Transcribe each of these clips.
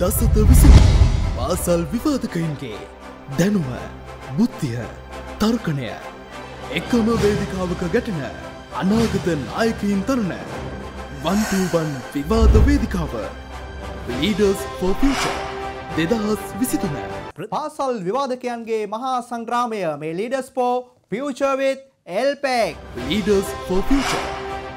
දසත විසි පාසල් විවාධකයින්ගේ දැනුම බුද්ධිය තර්කණය එකම වේදිකාවක ගැටන අනාගත නායකයින් තරණ වන්ටූබන් විවාද වේදිකාව ලීඩර්ස් පෝපීච දෙදහස් විසිතුන පාසල් විවාධකයන්ගේ මහා සංග්‍රාමය මේ ලීඩස් පෝ පියචර්විත් එල්පෙක් ලීඩර්ස් පෝපීච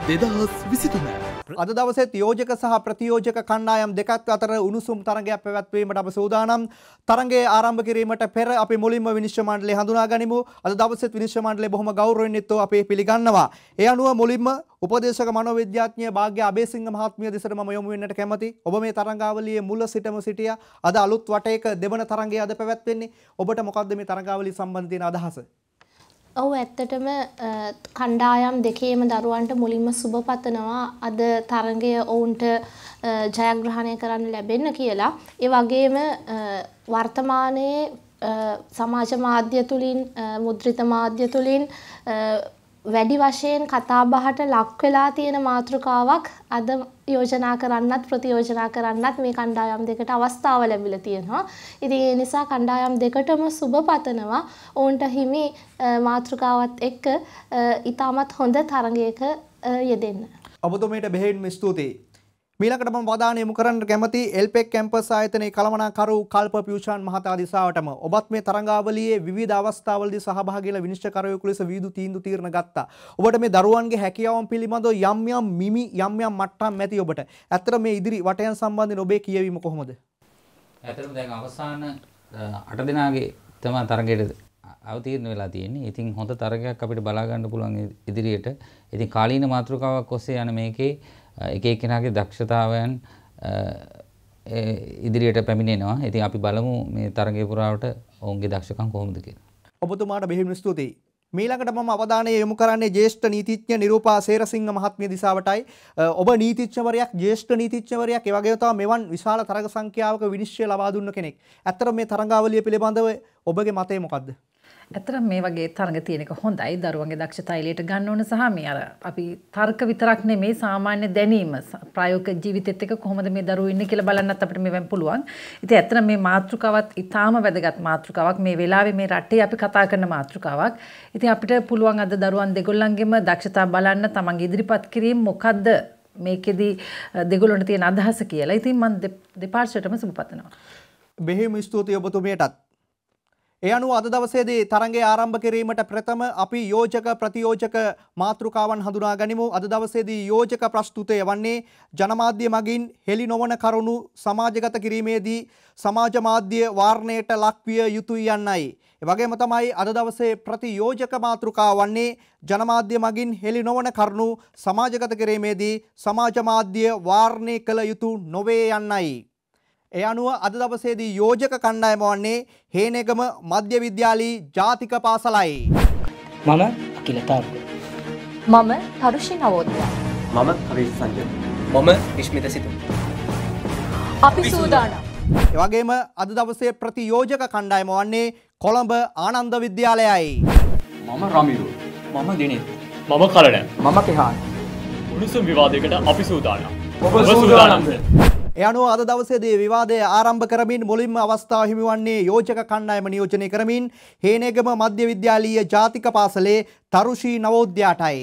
දෙදහස් විසිතුනෑ අද දවසේ තියෝජක සහ ප්‍රතියෝජක කණ්ඩායම් දෙකක් අතර උණුසුම් තරගයක් පැවැත්වීමට අප සූදානම්. තරගයේ ආරම්භ කිරීමට පෙර අපි මුලින්ම විනිශ්චය මණ්ඩලය හඳුනා ගනිමු. අද දවසේ විනිශ්චය මණ්ඩලය බොහොම ගෞරවණීයත්වව අපි පිළිගන්නවා. ඒ අනුව මුලින්ම උපදේශක මනෝවිද්‍යාඥය භාග්‍ය අබේසිංහ මහත්මිය දෙසට මම යොමු වෙන්නට කැමතියි. ඔබ මේ තරඟාවලියේ මුල සිටම සිටියා. අද අලුත් වටයක දෙවන තරගය අද පැවැත්වෙන්නේ. ඔබට මොකක්ද මේ තරඟාවලිය සම්බන්ධ තියෙන අදහස? ඔව් ඇත්තටම කණ්ඩායම් දෙකේම දරුවන්ට මුලින්ම සුබ පතනවා අද තරඟය ඔවුන්ට ජයග්‍රහණය කරන්න ලැබෙන්න කියලා. ඒ වගේම වර්තමානයේ සමාජ මාධ්‍ය තුළින් මුද්‍රිත මාධ්‍ය තුළින් වැඩි වශයෙන් කතාබහට ලක් වෙලා තියෙන මාතෘකාවක් අද යෝජනා කරන්නත් ප්‍රතියෝජනා කරන්නත් මේ කණ්ඩායම් දෙකට අවස්ථාව ලැබිලා තියෙනවා. ඉතින් ඒ නිසා කණ්ඩායම් දෙකටම සුබ පතනවා. ඔවුන්ට හිමි මාතෘකාවත් එක්ක ඊටමත් හොඳ තරගයක යෙදෙන්න. ඔබතුමීට බෙහෙවින්ම ස්තුතියි. මීළඟට මම අවධානය යොමු කරන්න කැමති එල්පෙක් කැම්පස් ආයතනයේ කළමනාකරු කල්ප පියුෂාන් මහතා දිසාවටම ඔබත් මේ තරඟාවලියේ විවිධ අවස්ථාවලදී සහභාගී වෙලා විනිශ්චයකරුවෙකු ලෙස විවිධ තීන්දුව තීරණ ගත්තා. ඔබට මේ දරුවන්ගේ හැකියාවන් පිළිබඳව යම් යම් මිමි යම් යම් මට්ටම් ඇති ඔබට. ඇත්තට මේ ඉදිරි වටයන් සම්බන්ධයෙන් ඔබේ කියවීම කොහොමද? ඇතරම දැන් අවසාන අට දෙනාගේ තම තරගයට අවතීර්ණ වෙලා තියෙන්නේ. ඉතින් හොඳ තරගයක් අපිට බලා ගන්න පුළුවන් ඉදිරියට. ඉතින් කාලීන මාතෘකාවක් ඔස්සේ යන මේකේ එක එක්කෙනාගේ දක්ෂතාවයන් ඉදිරියට පැමිණෙනවා. ඉතින් අපි බලමු මේ තරගය පුරාවට ඔවුන්ගේ දක්ෂකම් කොහොමද කියලා. ඔබතුමාට බෙහෙවින් ස්තුතියි. මීළඟට මම අවධානය යොමු කරන්නේ ජේෂ්ඨ නීතිඥ නිරූපා සේරසිංහ මහත්මිය දිසාවටයි. ඔබ නීතිඥවරයක් ජේෂ්ඨ නීතිඥවරයක් ඒ වගේම තමයි මෙවන් විශාල තරග සංඛ්‍යාවක විනිශ්චය ලබා දුන්න කෙනෙක්. ඇත්තට මේ තරඟාවලිය පිළිබඳව ඔබගේ මතය මොකද්ද? ඇතරම් මේ වගේ තරග තියෙනක හොඳයි දරුවන්ගේ දක්ෂතා එලියට ගන්න ඕන සහ මේ අර අපි තර්ක විතරක් නෙමේ සාමාන්‍ය දැනීම ප්‍රායෝගික ජීවිතෙත් එක්ක කොහොමද මේ දරුවෝ ඉන්නේ කියලා බලන්නත් අපිට මේවෙන් පුළුවන්. ඉතින් ඇත්තට මේ මාතෘකාවත් ඊටාම වැදගත් මාතෘකාවක් මේ වෙලාවේ මේ රටේ අපි කතා කරන මාතෘකාවක්. ඉතින් අපිට පුළුවන් අද දරුවන් දෙගොල්ලන්ගෙම දක්ෂතා බලන්න තමන්ගේ ඉදිරිපත් කිරීම මොකද්ද මේකෙදි දෙගොල්ලන්ට තියෙන අදහස කියලා. ඉතින් මම දෙපාර්ශ්වයටම සුබ පතනවා. බෙහෙම ස්තුතියි ඔබතුමියටත් ඒ අනුව අද දවසේදී තරඟය ආරම්භ කිරීමට ප්‍රථම අපි යෝජක ප්‍රතියෝජක මාතෘකාවන් හඳුනා ගනිමු. අද දවසේදී යෝජක ප්‍රස්තුතය වන්නේ ජනමාධ්‍ය මගින් හෙළි නොවන කරුණු සමාජගත කිරීමේදී සමාජ මාධ්‍ය වාර්ණයට ලක්විය යුතුය යන්නයි. ඒ වගේම තමයි අද දවසේ ප්‍රතියෝජක මාතෘකාව වන්නේ ජනමාධ්‍ය මගින් හෙළි නොවන කරුණු සමාජගත කිරීමේදී සමාජ මාධ්‍ය වාර්ණය කළ යුතු නොවේ යන්නයි. ඒ අනුව අද දවසේදී යෝජක කණ්ඩායම වන්නේ හේනගම මධ්‍ය විද්‍යාලී ජාතික පාසලයි. මම අකිලතාර්ග. මම තරුෂි නවෝදයා. මම හරිස් සංජය. මම ඉස්මිත සිතු. අපි සූදානම්. එවැගේම අද දවසේ ප්‍රතියෝජක කණ්ඩායම වන්නේ කොළඹ ආනන්ද විද්‍යාලයයි. මම රමිරු. මම දිනේ. මම කලණ. මම කෙහාන්. උණුසුම් විවාදයකට අපි සූදානම්. ඔබ සූදානම්ද? එයනුව අද දවසේදී විවාදය ආරම්භ කරමින් මුලින්ම අවස්ථාව හිමිවන්නේ යෝජක කණ්ඩායම නියෝජනය කරමින් හේනේගම මධ්‍ය විද්‍යාලීය ජාතික පාසලේ තරුෂී නවෝද්‍යාටයි.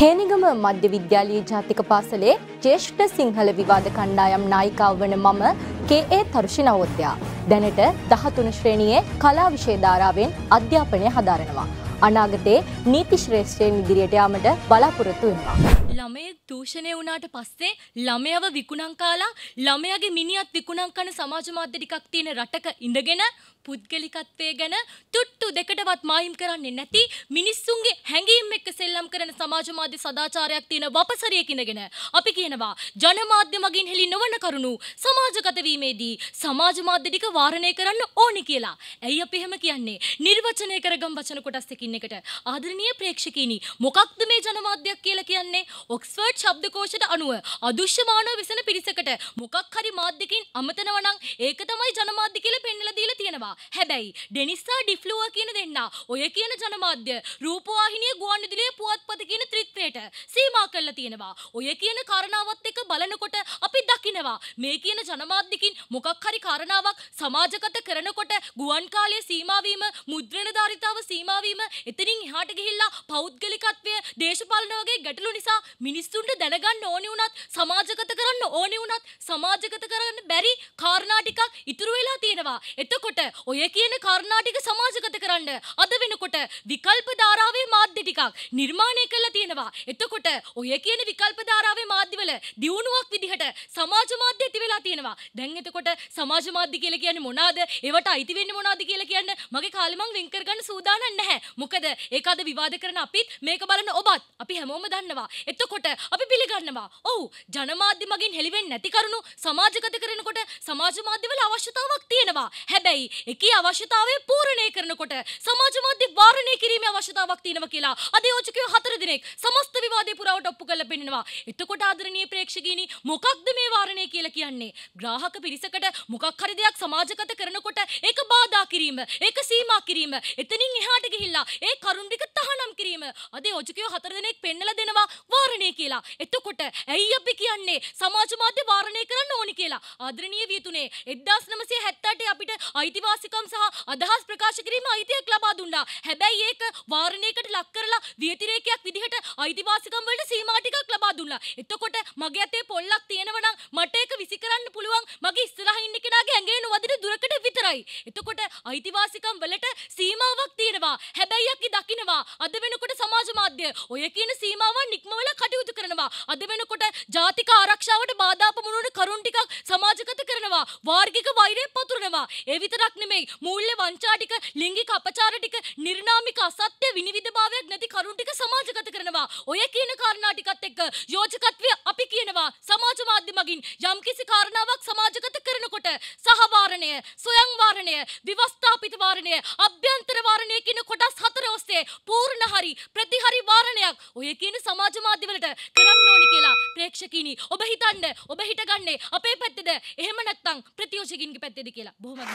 හේනගම මධ්‍ය විද්‍යාලීය ජාතික පාසලේ ජේෂ්ඨ සිංහල විවාද කණ්ඩායම් නායිකාව වන මම කේ.ඒ. තරුෂි නවෝද්‍යා. දැනට 13 ශ්‍රේණියේ කලා විෂය ධාරාවෙන් අධ්‍යාපනය හදාරනවා. අනාගතයේ නීති ශ්‍රේෂ්ඨයෙන් ඉදිරියට යාමට බලාපොරොත්තු වෙනවා. ළමයේ දූෂණය වුණාට පස්සේ ළමයව විකුණන් කාලා ළමයාගේ මිනිහත් විකුණන් කරන සමාජ මාධ්‍ය ටිකක් තියෙන රටක ඉඳගෙන පුද්ගලිකත්වය ගැන තුට්ටු දෙකටවත් මායිම් කරන්නේ නැති මිනිස්සුන්ගේ හැඟීම් එක්ක සෙල්ලම් කරන සමාජ මාධ්‍ය සදාචාරයක් තියෙන වපසරියක ඉඳගෙන අපි කියනවා ජනමාධ්‍ය මගින් හෙළි නොවන කරුණු සමාජගත වීමේදී සමාජ මාධ්‍ය ටික වාරණය කරන්න ඕනි කියලා. ඇයි අපි එහෙම කියන්නේ? නිර්වචනය කරගම් වචන කොටස් එකකින් මැගසින් එකට. ආදරණීය ප්‍රේක්ෂකීනි, මොකක්ද මේ ජනමාධ්‍යයක් කියලා කියන්නේ? ඔක්ස්ෆර්ඩ් ශබ්දකෝෂයට අනුව අදුශ්‍යමානව විසන පිරිසකට මොකක් හරි මාධ්‍යකින් අමතනවා නම් ඒක තමයි ජනමාධ්‍ය කියලා පෙන්වලා දීලා තියෙනවා. හැබැයි ඩෙනිසා ඩිෆ්ලුවා කියන දෙන්නා ඔය කියන ජනමාධ්‍ය රූපවාහිනිය ගුවන්විදුලියේ පුවත්පත කියන ත්‍රිත්වයට සීමා කරලා තියෙනවා. ඔය කියන කාරණාවත් එක්ක බලනකොට අපි දකිනවා මේ කියන ජනමාධ්‍යකින් මොකක් හරි කාරණාවක් සමාජගත කරනකොට ගුවන් කාලයේ සීමාවීම මුද්‍රණ ධාරිතාව සීමාවීම එතනින් එහාට ගිහිල්ලා පෞද්ගලිකත්වය දේශපාලන වගේ ගැටලු නිසා මිනිස්සුන්ට දැනගන්න ඕනි වුණත් සමාජගත කරන්න ඕනි වුණත් සමාජගත කරන්න බැරි කාරණා ටිකක් ඉතුරු වෙලා තියෙනවා. එතකොට ඔය කියන කාරණා ටික සමාජගත කරන්න අද වෙනකොට විකල්ප ධාරාවේ මාධ්‍ය ටිකක් නිර්මාණය කරලා තියෙනවා. එතකොට ඔය කියන විකල්ප ධාරාවේ මාධ්‍යවල දියුණුවක් විදිහට සමාජ මාධ්‍ය ඇති වෙලා තියෙනවා. දැන් එතකොට සමාජ මාධ්‍ය කියලා කියන්නේ මොනවාද? ඒවට අයිති වෙන්නේ මොනවාද කියලා කියන්න මගේ කාලෙ මං වෙන් කරගන්න සූදානම් නැහැ. මොකද මොකද ඒක අද විවාද කරන අපිත් මේක බලන ඔබත් අපි හැමෝම දන්නවා. එතකොට අපි පිළිගන්නවා. ඔව් ජනමාධ්‍ය මගින් හෙළිවෙන්නේ නැති කරුණු සමාජගත කරනකොට සමාජ මාධ්‍යවල අවශ්‍යතාවක් තියෙනවා. හැබැයි ඒකේ අවශ්‍යතාවය පූර්ණේ කරනකොට සමාජ මාධ්‍ය වාරණය කිරීම අවස්ථාවක් තියෙනවා කියලා අධියෝජකයෝ හතර දිනෙක් සමස්ත විවාදේ පුරාවට ඔප්පු කරලා පෙන්නනවා. එතකොට ආදරණීය ප්‍රේක්ෂකීනි මොකක්ද මේ වාරණය කියලා කියන්නේ? ග්‍රාහක පිරිසකට මොකක් හරි දෙයක් සමාජගත කරනකොට ඒක බාධා කිරීම, ඒක සීමා කිරීම, එතනින් එහාට ගිහිල්ලා ඒ කරුණ ටික තහනම් කිරීම අධියෝජකයෝ හතර දිනෙක් පෙන්නලා දෙනවා වාරණය කියලා. එතකොට ඇයි අපි කියන්නේ සමාජ මාධ්‍ය වාරණය කරන්න ඕනි කියලා? ආදරණීය වියතුනේ 1978 අපිට අයිතිවාසිකම් සහ අදහස් ප්‍රකාශ කිරීම අයිතියක් ලබා දුන්නා. හැබැයි ඒක වාර වාරණයකට ලක් කරලා වියතිරේකයක් විදිහට අයිතිවාසිකම් වලට සීමා ටිකක් ලබා දුන්නා. එතකොට මගේ අතේ පොල්ලක් තියෙනවා නම් මට ඒක විසි කරන්න පුළුවන් මගේ ඉස්සරහ ඉන්න කෙනාගේ ඇඟේ නොවදින දුරකට විතරයි. එතකොට අයිතිවාසිකම් වලට සීමාවක් තියෙනවා. හැබැයි යකි දකින්නවා. අද වෙනකොට සමාජ මාධ්‍ය ඔය කියන සීමාවන් නික්මවලා කටයුතු කරනවා. අද වෙනකොට ජාතික ආරක්ෂාවට බාධා පමුණුවන කරුණු ටිකක් සමාජගත කරනවා. වාර්ගික වෛරය පතුරනවා. ඒ විතරක් නෙමෙයි මූල්‍ය වංචා ටික, ලිංගික අපචාර ටික, නිර්නාමික අසත්‍ය විනිවිදභාවයක් නැති කරුණු ටික සමාජගත කරනවා. ඔය කියන කාරණා ටිකත් එක්ක යෝජකත්වය අපි කියනවා සමාජ මාධ්‍ය මගින් යම්කිසි කාරණාවක් සමාජගත කරනකොට සහවාරණය, සොයං වාරණය, විවස්ථාපිත වාරණය, අභ්‍යන්තර වාරණය කියන කොටස් හතර ඔස්සේ පූර්ණ හරි ප්‍රතිහරි වාරණයක් ඔය කියන සමාජ මාධ්‍ය වලට කරන්න ඕනි කියලා ප්‍රේක්ෂකීනි ඔබ හිතන්න ඔබ හිතගන්නේ අපේ පැත්තේද එහෙම නැත්නම් ප්‍රතියෝජකින්ගේ පැත්තේද කියලා. බොහොම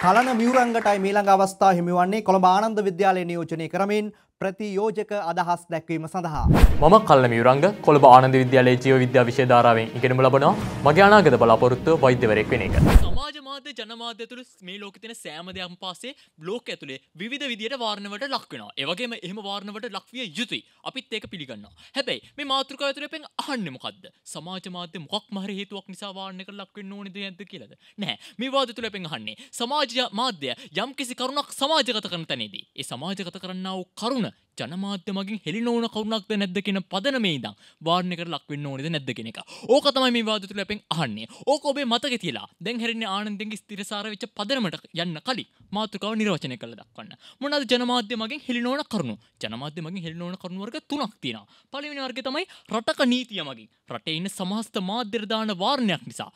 කලන මියුරංගටයි මීළඟ අවස්ථා හිමිවන්නේ කොළඹ ආනන්ද විද්‍යාලය නියෝජනය කරමින් ප්‍රතියෝජක අදහස් දැක්වීම සඳහා. මම කල්ල මියුරංග කොළඹ ආනන්ද විද්‍යාලයේ ජීව විද්‍යා විෂය ධාරාවෙන් ඉගෙනම ලබනවා මගේ අනාගත බලාපොරොත්තු වෛද්‍යවරයෙක් වෙන එක. මාධ්‍ය ජනමාධ්‍ය තුළ මේ ලෝක තින සෑම දෙයක් පාසේ බ්ලෝක ඇතුළේ විධ විදියට වාර්ණවට ලක්වෙනවා ඒවගේම එහම වාර්ණවට ලක්විය යුතුයි අපිත් ඒක පිළිගන්නවා හැබැයි මේ මාතෘක ඇතුළ පෙන් අහන්නෙමකක්ද සමාජ මාධ්‍ය මොක් මහර හේතුවක් නිසා වාර්ණක ලක්වෙන්න ඕනද ඇද කියලද නෑ මේ වාද තුළ පෙන් අහන්නේ සමාජ මාධ්‍ය යම් කිසි කරුණක් සමාජගත කරන තැනේදී ඒ සමාජගත කරන්නාව කරුණ ජනමාධ්‍ය මගින් හෙළි නොවන කවුණක්ද නැද්ද කියන පදනමේ ඉදම් වාර්ණයකට ලක්වෙන්න ඕනේද නැද්ද කියන එක. ඕක තමයි මේ වාද තුළ අපෙන් අහන්නේ. ඕක ඔබේ මතක තියලා දැන් හැරෙන්නේ ආනන්දෙන්ගේ ස්ථිරසාර වෙච්ච පදනමට යන්න කලින් මාතෘකාව නිර්වචනය කරලා දක්වන්න. මොනවාද ජනමාධ්‍ය මගින් හෙළි නොවන කරුණු? ජනමාධ්‍ය මගින් හෙළි නොවන කරුණු වර්ග තුනක් තියෙනවා. පළවෙනි වර්ගය තමයි රටක නීතිය මගින් රටේ ඉන්න සමහස්ත මාධ්‍යරදාන වාර්ණයක් නිසා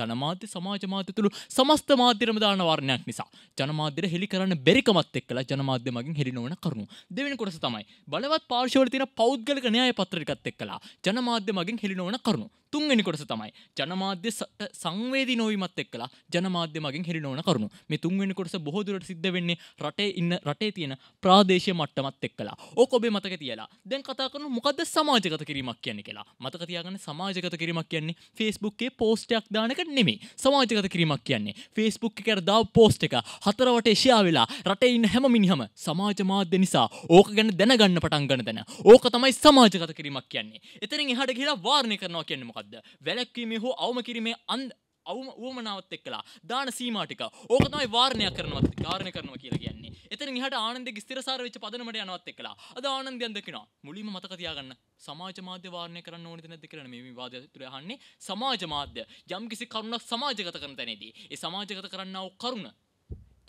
ජනමාත්‍ය සමාජ මාත්‍ය තුළු සමස්ත මාධ්‍යරම දාන වාරණයක් නිසා ජනමාධ්‍යර හෙළි කරන්න බැරිකමත් එක්කලා ජනමාධ්‍ය මගින් හෙළි නොවන කරුණු දෙවෙනි කොටස තමයි බලවත් පාර්ශවවල තියෙන පෞද්ගලික න්‍යාය පත්‍ර ටිකත් එක්කලා ජනමාධ්‍ය මගින් හෙළි නොවන කරුණු තුන්වෙනි කොටස තමයි ජනමාධ්‍ය සංවේදී නොවීමත් එක්කලා ජනමාධ්‍ය මගින් හෙළිනවන කරුණු. මේ තුන්වෙනි කොටස බොහෝ දුරට සිද්ධ වෙන්නේ රටේ ඉන්න රටේ තියෙන ප්‍රාදේශීය මට්ටමත් එක්කලා. ඕක ඔබේ මතක තියලා. දැන් කතා කරන මොකද්ද සමාජගත කිරීමක් කියන්නේ කියලා. මතක තියාගන්න සමාජගත කිරීමක් කියන්නේ Facebook එකේ post එකක් දාන එක නෙමෙයි. සමාජගත කිරීමක් කියන්නේ Facebook එකේ අර දාපු post එක හතර වටේ share වෙලා රටේ ඉන්න හැම මිනිහම සමාජ මාධ්‍ය නිසා ඕක ගැන දැනගන්න පටන් ගන්න දැන. ඕක තමයි සමාජගත කිරීමක් කියන්නේ. එතනින් එහාට ගිහලා වාරණය කරනවා කියන්නේ මොකක්ද? වැලැක්වීමක්ද වැලැක්වීම හෝ අවම කිරීමේ අන් අවම වුවමනාවත් එක්කලා දාන සීමටික ඕක තමයි වාර්ණය කරනවත් කාරණය කරනවා කියලා කියන්නේ එතන හට ආනන්ද ස්තරසාර වෙච් පදනමට යනවත් එක්ලා අද ආනන්දයන් දෙකෙන මුලිම මතකතියාගන්න සමාජ මාධ්‍ය වාර්ණය කරන්න ඕනති නැති කරන මේ වාද තුරයහන්නේ සමාජ මාධ්‍ය යම් කිසි කරුණක් සමාජගත කරන තැනේදී ඒ සමාජගත කරන්නව කරුණ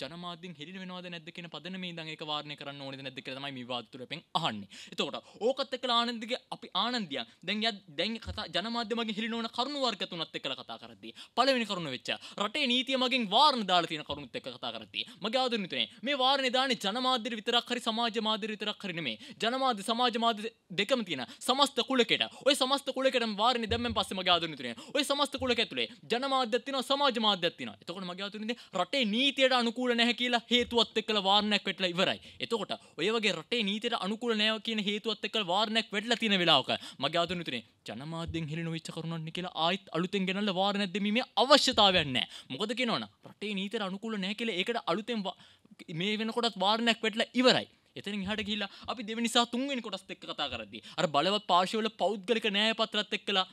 ජනමාධ්‍යෙන් හෙරි වෙනවාද නැද්ද කියන පදනම ඉඳන් ඒක වාරණය කරන්න ඕනේද නැද්ද කියලා තමයි මේ විවාද තුරෙන් අහන්නේ. එතකොට ඕකත් එක්කලා ආනන්දගේ අපි ආනන්දියන් දැන් යා දැන් කතා ජනමාධ්‍ය මගින් හෙරි නොවන කරුණු වර්ග තුනත් එක්කලා කතා කරද්දී පළවෙනි කරුණ වෙච්ච රටේ නීතිය මගින් වාරණ දාලා තියෙන කරුණුත් එක්ක කතා කරද්දී මගේ ආදරණීය තුනේ මේ වාරණේ දාන්නේ ජනමාධ්‍ය විතරක් හරි සමාජ මාධ්‍ය විතරක් හරි නෙමෙයි. ජනමාධ්‍ය සමාජ මාධ්‍ය දෙකම තියෙන සමස්ත කුලකෙට. ඔය සමස්ත කුලකෙටම වාරණේ දැම්මෙන් පස්සේ මගේ ආදරණීය තුනේ ඔය සමස්ත කුලක ඇතුලේ ජනමාධ්‍යත් තියෙනවා සමාජ මාධ්‍යත් තියෙනවා. එතකොට මගේ ආදරණීය රටේ නීතියට අනුකූල අනුකූල නැහැ කියලා හේතුවත් එක්කලා වාරණයක් වැටලා ඉවරයි. එතකොට ඔය වගේ රටේ නීතියට අනුකූල නැහැ කියන හේතුවත් එක්කලා වාරණයක් වැටලා තියෙන වෙලාවක මගේ ආදුණු තුනේ ජනමාධ්‍යෙන් හෙළි නොවිච්ච කරුණක් නේ කියලා ආයෙත් අලුතෙන් ගෙනල්ලා වාරණයක් දෙමීමේ අවශ්‍යතාවයක් නැහැ. මොකද කියනවනම් රටේ නීතියට අනුකූල නැහැ කියලා ඒකට අලුතෙන් මේ වෙනකොටත් වාරණයක් වැටලා ඉවරයි. එතන හට කියලා අපි දෙවනිසා තුන්ගෙන කොටස් එක් කතා කරදි අර බලවත් පාශවල පෞද්ගලික නෑ පත්‍රත් එක් කලා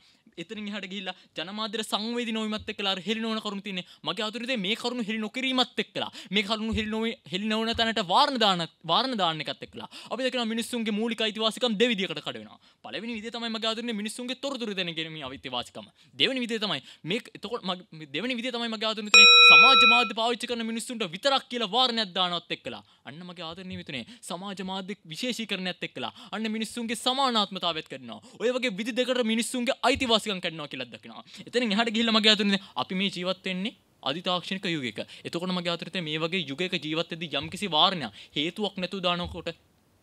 එතන හට කියලා ජනමාදර සංවේද නොමත් කලා හෙරි නොන කරු තින මගේ අතුරද මේ කරුණු හෙරි නොකිරීමත් එක් කලා මේ කරුණු හෙරි නොව හෙරි නොවන තැනට වාර්ණදාන වාර්ණදාන්නකත් එක්ලා අපි දෙකන මිනිස්සුන්ගේ මූලික අයිතිවාසිකම් දෙවිදිකට කඩවෙන පලවෙනි විදේ තමයි මගේ අතුරන්නේ මිනිස්සුන්ගේ තොරතුරු දැන ගැනීම අයිතිවාසිකම දෙවනි විදේ තමයි මේ එතකොට දෙවනි විදේ තමයි මගේ ආදරණීය මිතුනේ සමාජ මාධ්‍ය පාවිච්චි කරන මිනිස්සුන්ට විතරක් කියලා වාරණයක් දානවත් එක්කලා අන්න මගේ ආදරණීය මිතුනේ සමාජ මාධ්‍ය විශේෂීකරණයත් එක්කලා අන්න මිනිස්සුන්ගේ සමානාත්මතාවයත් කරනවා. ඔය වගේ විදි දෙකට මිනිස්සුන්ගේ අයිතිවාසිකම් කරනවා කියලා දකිනවා. එතනින් එහාට ගිහිල්ලා මගේ අතුරේ අපි මේ ජීවත් වෙන්නේ අධිතාක්ෂණික යුගයක. එතකොට මගේ අතුරේ මේ වගේ යුගයක ජීවත් වෙද්දී යම්කිසි වාරණයක් හේතුවක් නැතුව දානකොට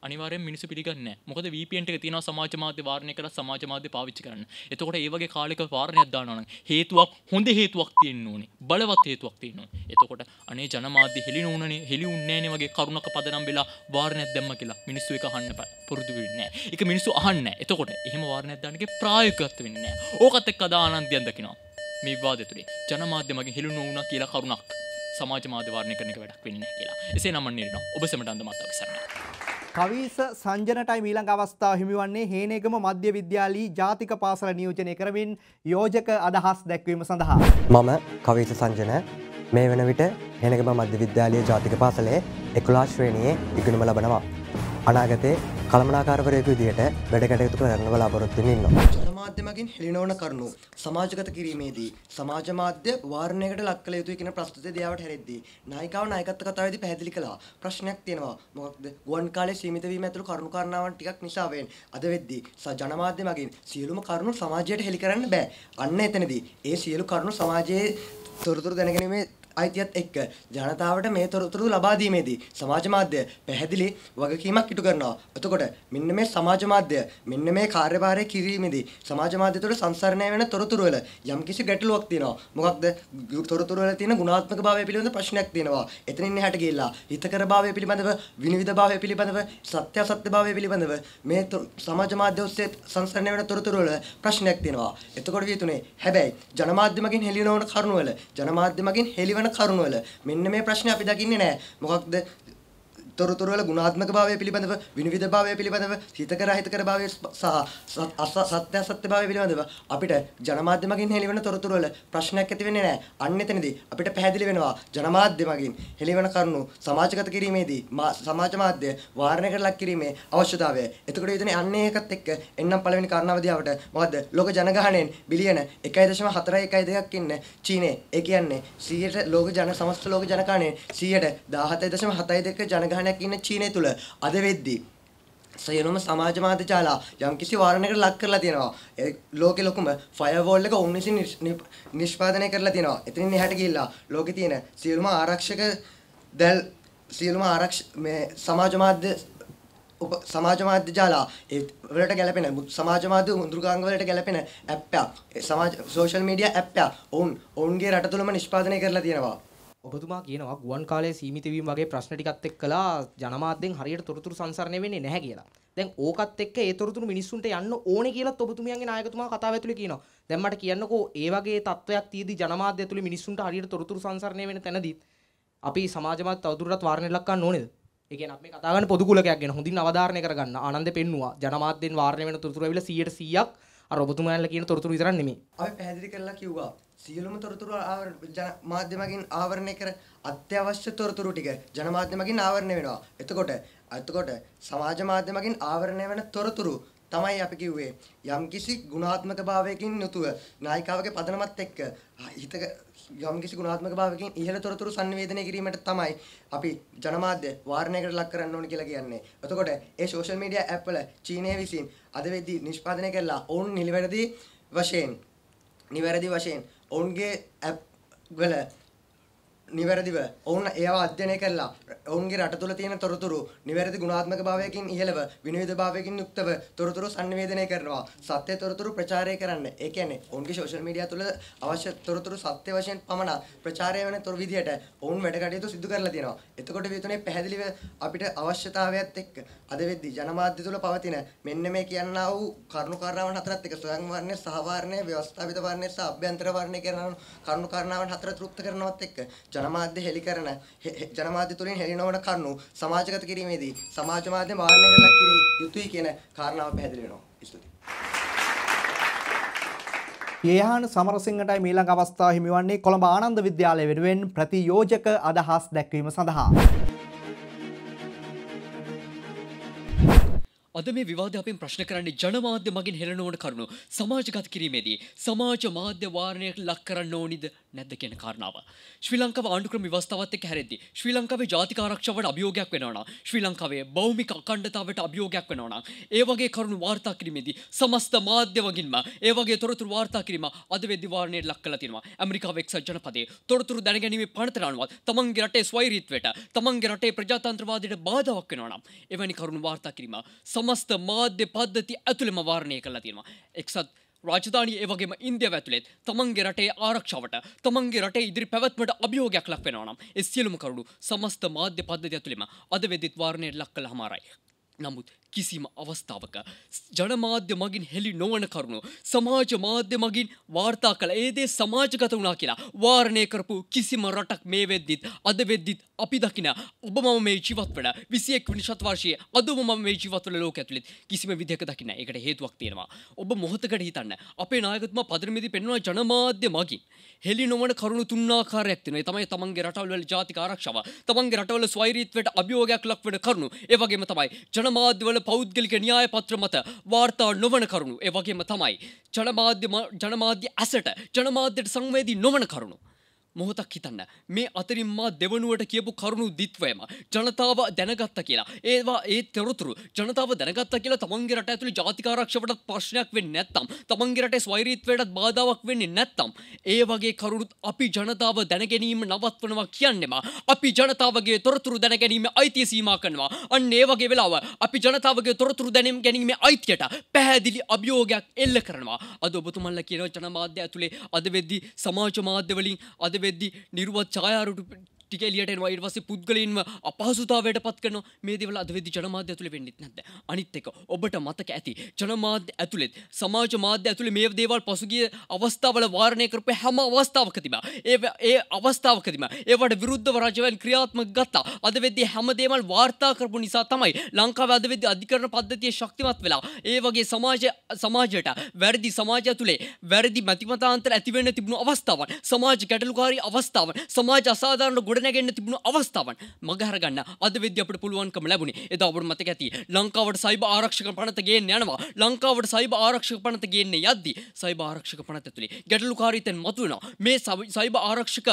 අනිවාරය මිනිස පිගන්න මොකද වපන්ට තින සමාජ මාධ්‍ය වාරණය කර සමාජ මාධ්‍ය පාවිච්චි කරන්න එතකොට ඒවගේ කාලික වාරණයක් දානන හේතුවක් හොඳ හේතුවක් තියෙන් ඕනි බලවත් හේතුවක් තියෙනවා එතකොට අනේ ජනමාධ්‍ය හෙලි නූනේ හෙලි උන්නෑන වගේ කරුණක පදනම් වෙලා වාරණයක් දැම්ම කියලා මිනිස්සු එක හන්න පුරුදු වෙන්න එක මිනිස්සු අහන්න එතකොට එහෙම වාරණයක්දානගේ ප්‍රායකත්ව වෙන්න ඕකත් එක් අදානන්දයන් දකිනවා මේ වාදතුරේ ජනමාධ්‍යමගේ හෙළි නොවුණ කියලා කරුණක් සමාජ මාධ්‍යවාරණය කරනක වැඩක් වෙන්න කියලා එසේ නම්න්නේ ඔබ සමටන්ද මත්තක් සරන්න කවීස සංජනටයි මීළඟ අවස්ථාව හිමිවන්නේ හේනේගම මධ්‍ය විද්‍යාලී ජාතික පාසල නියෝජනය කරමින් යෝජක අදහස් දැක්වීම සඳහා. මම කවීස සංජන මේ වන විට හෙනගම මධ්‍ය විද්‍යාලය ජාතික පාසලේ එකුලා ශ්‍රේණයේ ඉගෙනුම ලබනවා. අනාගතයේ කළමනාකාරවරයක විදිහට වැඩ කටයුතු කරන්න බලාපොරොත්තුවෙන් ඉන්නවා. ජනමාධ්‍යමකින් හෙළිනවන කරුණු සමාජගත කිරීමේදී සමාජ මාධ්‍ය වාරණයකට ලක් කළ යුතුයි කියන ප්‍රස්තුතය දියාවට හැරෙද්දී නායිකාව නායකත්ව කතාවේදී පැහැදිලි කළා. ප්‍රශ්නයක් තියෙනවා. මොකක්ද? ගුවන් කාලයේ සීමිත වීම ඇතුළු කරුණු කාරණාවන් ටිකක් නිසාවෙන් අද වෙද්දී ජනමාධ්‍ය මගින් සියලුම කරුණු සමාජයට හෙළි කරන්න බෑ. අන්න එතනදී ඒ සියලු කරුණු සමාජයේ තොරතුරු දැනගැනීමේ අයිතියත් එක්ක ජනතාවට මේ තොරතුරු ලබා දීමේදී සමාජ මාධ්‍ය පැහැදිලි වගකීමක් ඉටු කරනවා. එතකොට මෙන්න මේ සමාජ මාධ්‍ය මෙන්න මේ කාර්යභාරය කිරීමේදී සමාජ මාධ්‍ය තුළ සංසරණය වෙන තොරතුරු වල යම්කිසි ගැටලුවක් තියෙනවා. මොකක්ද? තොරතුරු වල තියෙන ගුණාත්මක භාවය පිළිබඳ ප්‍රශ්නයක් තියෙනවා. එතනින් එහාට ගිහිල්ලා හිතකර භාවය පිළිබඳව, විනිවිද භාවය පිළිබඳව, සත්‍ය අසත්‍ය භාවය පිළිබඳව මේ සමාජ මාධ්‍ය ඔස්සේ සංසරණය වෙන තොරතුරු වල ප්‍රශ්නයක් තියෙනවා. එතකොට විතුනේ හැබැයි ජනමාධ්‍ය මගින් හෙළිනවන කරුණු වල ජනමාධ්‍ය මගින් හෙළිවන කරුණවල මෙන්න මේ ප්‍රශ්නේ අපි දකින්නේ නැහැ. මොකක්ද තොරතුරු වල ගුණාත්මක භාවය පිළිබඳව විනිවිද භාවය පිළිබඳව හිතකර හිතකර භාවය සහ සත්‍ය අසත්‍ය භාවය පිළිබඳව අපිට ජනමාධ්‍ය මගින් හෙළිවෙන තොරතුරු වල ප්‍රශ්නයක් ඇති වෙන්නේ නැහැ. අන්න එතනදී අපිට පැහැදිලි වෙනවා ජනමාධ්‍ය මගින් හෙළිවෙන කරුණු සමාජගත කිරීමේදී සමාජ මාධ්‍ය වාරණයකට ලක් කිරීමේ අවශ්‍යතාවය. එතකොට එතන අන්නේ එකත් එක්ක එන්නම් පළවෙනි කාරණාව දිහාට මොකද ලෝක ජනගහණයෙන් බිලියන 1.41 2ක් ඉන්න චීනයේ. ඒ කියන්නේ 100ට ලෝක ජන සමස්ත ලෝක ජනගහණයෙන් 100ට 17.72 ජනගහණය ස්ථානයක් ඉන්න චීනය තුළ අද වෙද්දී සයනම සමාජ මාධ්‍යචාලා යම්කිසි වාරණයකට ලක් කරලා තියෙනවා. ඒ ලෝකේ ලොකුම ෆයර්වෝල් එක ඔවුන් විසින් නිෂ්පාදනය කරලා තියෙනවා. එතනින් එහාට ගිහිල්ලා ලෝකේ තියෙන සියලුම ආරක්ෂක දැල් සියලුම ආරක්ෂ මේ සමාජ මාධ්‍ය සමාජ මාධ්‍ය ජාලා ඒ වලට ගැලපෙන සමාජ මාධ්‍ය මුද්‍රකාංග වලට ගැලපෙන ඇප් එක සමාජ සෝෂල් මීඩියා ඇප් එක ඔවුන් ඔවුන්ගේ රට තුළම නිෂ්පාදනය කරලා තියෙනවා. ඔබතුමා කියනවා ගුවන් කාලය සීමිත වීම වගේ ප්‍රශ්න ටිකත් එක්කලා ජනමාධ්‍යෙන් හරියට තොරතුරු සංසරණය වෙන්නේ නැහැ කියලා. දැන් ඕකත් එක්ක ඒ තොරතුරු මිනිස්සුන්ට යන්න ඕනේ කියලාත් ඔබතුමියන්ගේ නායකතුමා කතාව ඇතුලේ කියනවා. දැන් මට කියන්නකෝ ඒ වගේ තත්වයක් තියදී ජනමාධ්‍ය ඇතුලේ මිනිස්සුන්ට හරියට තොරතුරු සංසරණය වෙන තැනදීත් අපි සමාජමත් තවදුරටත් වාරණය ලක් කරන්න ඕනේද? ඒ කියන්නේ අපි මේ කතා කරන්නේ පොදු කුලකයක් ගැන හොඳින් අවධාරණය කරගන්න. ආනන්ද පෙන්නවා ජනමාධ්‍යෙන් වාරණය වෙන තොරතුරු ඇවිල්ලා 100% අර ඔබතුමාලා කියන තොරතුරු විතරක් නෙමෙයි. අපි පැහැදිලි කරලා කිව්වා සියලුම තොරතුරු මාධ්‍යමකින් ආවරණය කර අත්‍යවශ්‍ය තොරතුරු ටික ජනමාධ්‍යමකින් ආවරණය වෙනවා. එතකොට එතකොට සමාජ මාධ්‍යමකින් ආවරණය වෙන තොරතුරු තමයි අපි කිව්වේ යම්කිසි ගුණාත්මක භාවයකින් යුතුව නායිකාවගේ පදනමත් එක්ක හිතක යම්කිසි ගුණාත්මක භාවයකින් ඉහළ තොරතුරු sannivedanaya කිරීමට තමයි අපි ජනමාධ්‍ය වාරණයකට ලක් කරන්න ඕන කියලා කියන්නේ. එතකොට ඒ social media app වල චීනය විසින් අද වෙද්දී නිෂ්පාදනය කළා ඔවුන් නිවැරදි වශයෙන් නිවැරදි වශයෙන් ඔවුන්ගේ app වල නිවැරදිව ඔවුන් ඒව අධ්‍යයනය කරලා ඔවුන්ගේ රට තුළ තියෙන තොරතුරු නිවැරදි ගුණාත්මක භාවයකින් ඉහළව විනිවිද භාවයකින් යුක්තව තොරතුරු sannivedanaya කරනවා සත්‍ය තොරතුරු ප්‍රචාරය කරන්න. ඒ කියන්නේ ඔවුන්ගේ සෝෂල් මීඩියා තුළ අවශ්‍ය තොරතුරු සත්‍ය වශයෙන් පමණ ප්‍රචාරය වෙන තොර විදිහට ඔවුන් වැඩ කටයුතු සිදු කරලා තියෙනවා. එතකොට විතුනේ පැහැදිලිව අපිට අවශ්‍යතාවයත් එක්ක අද වෙද්දී ජනමාධ්‍ය තුළ පවතින මෙන්න මේ කියනා වූ කරුණු කාරණාවන් හතරත් එක්ක ස්වයං වර්ණය, සහ වර්ණය, ව්‍යවස්ථාපිත වර්ණය සහ අභ්‍යන්තර වර්ණය කරන කරුණු කාරණාවන් හතර තෘප්ත කරනවත් එක්ක ජනමාධ්‍ය හෙළි කරන ජනමාධ්‍ය තුලින් හෙළි නොවන කරුණු සමාජගත කිරීමේදී සමාජ මාධ්‍ය වාරණය කරලා කිරිය යුතුයි කියන කාරණාව පැහැදිලි වෙනවා. ස්තුතියි. යේහාන සමරසිංහටයි මීළඟ අවස්ථාව හිමිවන්නේ කොළඹ ආනන්ද විද්‍යාලය වෙනුවෙන් ප්‍රතියෝජක අදහස් දැක්වීම සඳහා. අද මේ විවාද අපෙන් ප්‍රශ්න කරන්නේ ජනමාධ්‍ය මගින් හෙළන ඕන කරුණු සමාජගත කිරීමේදී සමාජ මාධ්‍ය වාරණයට ලක් කරන්න ඕනිද නැද්ද කියන කාරණාව. ශ්‍රී ලංකාව ආණ්ඩුක්‍රම ව්‍යවස්ථාවත් එක්ක හැරෙද්දී ශ්‍රී ලංකාවේ ජාතික ආරක්ෂාවට අභියෝගයක් වෙනවා නම් ශ්‍රී ලංකාවේ භෞමික අඛණ්ඩතාවයට අභියෝගයක් වෙනවා නම් ඒ වගේ කරුණු වාර්තා කිරීමේදී සමස්ත මාධ්‍ය වගින්ම ඒ වගේ තොරතුරු වාර්තා කිරීම අද වෙද්දී වාරණයට ලක් කරලා තියෙනවා. ඇමරිකාවේ එක්සත් ජනපදයේ තොරතුරු දැනගැනීමේ පනතට අනුව තමන්ගේ රටේ ස්වෛරීත්වයට තමන්ගේ රටේ ප්‍රජාතන්ත්‍රවාදයට බාධාවක් වෙනවා නම් එවැනි කරුණු වාර්තා කිරීම සම සමස්ත මාධ්‍ය පද්ධති ඇතුළෙම වාර්ණය කලා තියෙනවා. එක්සත් රාජධානී ඒවගේම ඉන්දිය ඇතුළෙත් තමන්ගේ රටේ ආරක්ෂාවට තමන්ගේ රටේ ඉදිරි පැවැත්මට අභියෝගයක් ලක් වෙනවනම් එ සියලුම කරුණු සමස්ත මාධ්‍ය පද්ධති ඇතුළෙම අද වෙදිත් වාර්ණයට ලක් කළ හමාරයි. නමුත් කිසිම අවස්ථාවක ජනමාධ්‍ය මගින් හෙළි නොවන කරුණු සමාජ මාධ්‍ය මගින් වාර්තා කළ ඒදේ සමාජගත වුණා කියලා වාරණය කරපු කිසිම රටක් මේ වෙද්දිත් අද වෙද්දිත් අපි දකින ඔබ මම මේ ජීවත් වන විසියෙක් වනි ශත්වර්ශය අදම මම මේ ජීවත්වල ලෝක ඇතුළෙත් කිසිම විදිහක දකින්න එකට හේතුවක් තියෙනවා ඔබ මොහොතකට හිතන්න අපේ නායකතුමා පදරමිදි පෙන්වන ජනමාධ්‍ය මගින් හෙළි නොවන කරුණු තුන්නාකාරයක් තියෙනවා තමයි තමන්ගේ රටවල ජාතික ආරක්ෂාව තමන්ගේ රටවල ස්වෛරීත්වයට අභියෝගයක් ලක් වෙන කරුණු ඒ වගේම තමයි ජනමාධ්‍යවල පෞද්ගලික න්‍යාය පත්‍ර මත වාර්තා නොවන කරුණු ඒ වගේම තමයි ජනමාධ්‍ය ජනමාධ්‍ය ඇසට ජනමාධ්‍යට සංවේදී නොවන කරුණු මොහොතක් හිතන්න මේ අතරින් මා දෙවනුවට කියපු කරුණු දිත්වයම ජනතාව දැනගත්ත කියලා ඒවා ඒ තොරතුරු ජනතාව දැනගත්ත කියලා තමන්ගේ රට ඇතුළේ ජාතිකාරක්ෂකටත් ප්‍රශ්නයක් වෙන්නේ නැත්තම් තමන්ගේ රටේ ස්වෛරීත්වයටත් බාධාවක් වෙන්නේ නැත්තම් ඒ වගේ කරුණුත් අපි ජනතාව දැනගැනීම නවත්වනවා කියන්නේම අපි ජනතාවගේ තොරතුරු දැනගැනීම අයිතිය සීමා කරනවා අන්න ඒ වගේ වෙලාව අපි ජනතාවගේ තොරතුරු දැනීම ගැනීමේ අයිතියට පැහැදිලි අභියෝගයක් එල්ල කරනවා අද ඔබතුමන්ලා කියන ජනමාධ්‍ය ඇතුලේ අද වෙද්දී සමාජ මාධ්‍ය වලින් අද වෙද්දි නිරුවත් ඡායාරුට ටික එලියටෙනවා ඉට පස්සේ පුද්ගලින්ම අපහසුතාවයට පත් කරන මේ දෙවල අදවෙදි ජනමාධ්‍ය ඇතුළ වෙන්නෙත් නැද අනිත් එක ඔබට මතක ඇති ජනමාධ්‍ය ඇතුළෙත් සමාජ මාධ්‍ය ඇතුළේ මේ දේවල් පසුගිය අවස්ථාවල වාරණය කරපු හැම අවස්ථාවක තිබා ඒ ඒ අවස්ථාවකදිම ඒවට විරුද්ධව රජවයන් ක්‍රියාත්මක ගත්තා අද වෙද්දී හැම දේමල් වාර්තා කරපු නිසා තමයි ලංකාව අද වෙද්දී අධිකරණ පද්ධතිය ශක්තිමත් වෙලා ඒ වගේ සමාජ සමාජයට වැරදි සමාජය තුළේ වැරදි මැතිමතාන්තර ඇතිවෙන්න තිබුණු අවස්ථාවන් සමාජ ගැටලුකාරී අවස්ථාවන් සමාජ අසාධාරණ ගොඩ ගොඩනැගෙන්න්න තිබුණු අවස්ථාවන් මගහරගන්න අද විද්‍යපට පුළුවන්කම ලැබුණේ එදාවට මතක ඇති ලංකාවට සයිබ ආරක්ෂක පනත ගේ යනවා ලංකාවට සයිබ ආරක්ෂක පනත ගේන්නේ යද්දි සයිබ ආරක්ෂක පනත තුළේ ගැටලුකාරීතෙන් මතුවෙනවා මේ සයිබ ආරක්ෂක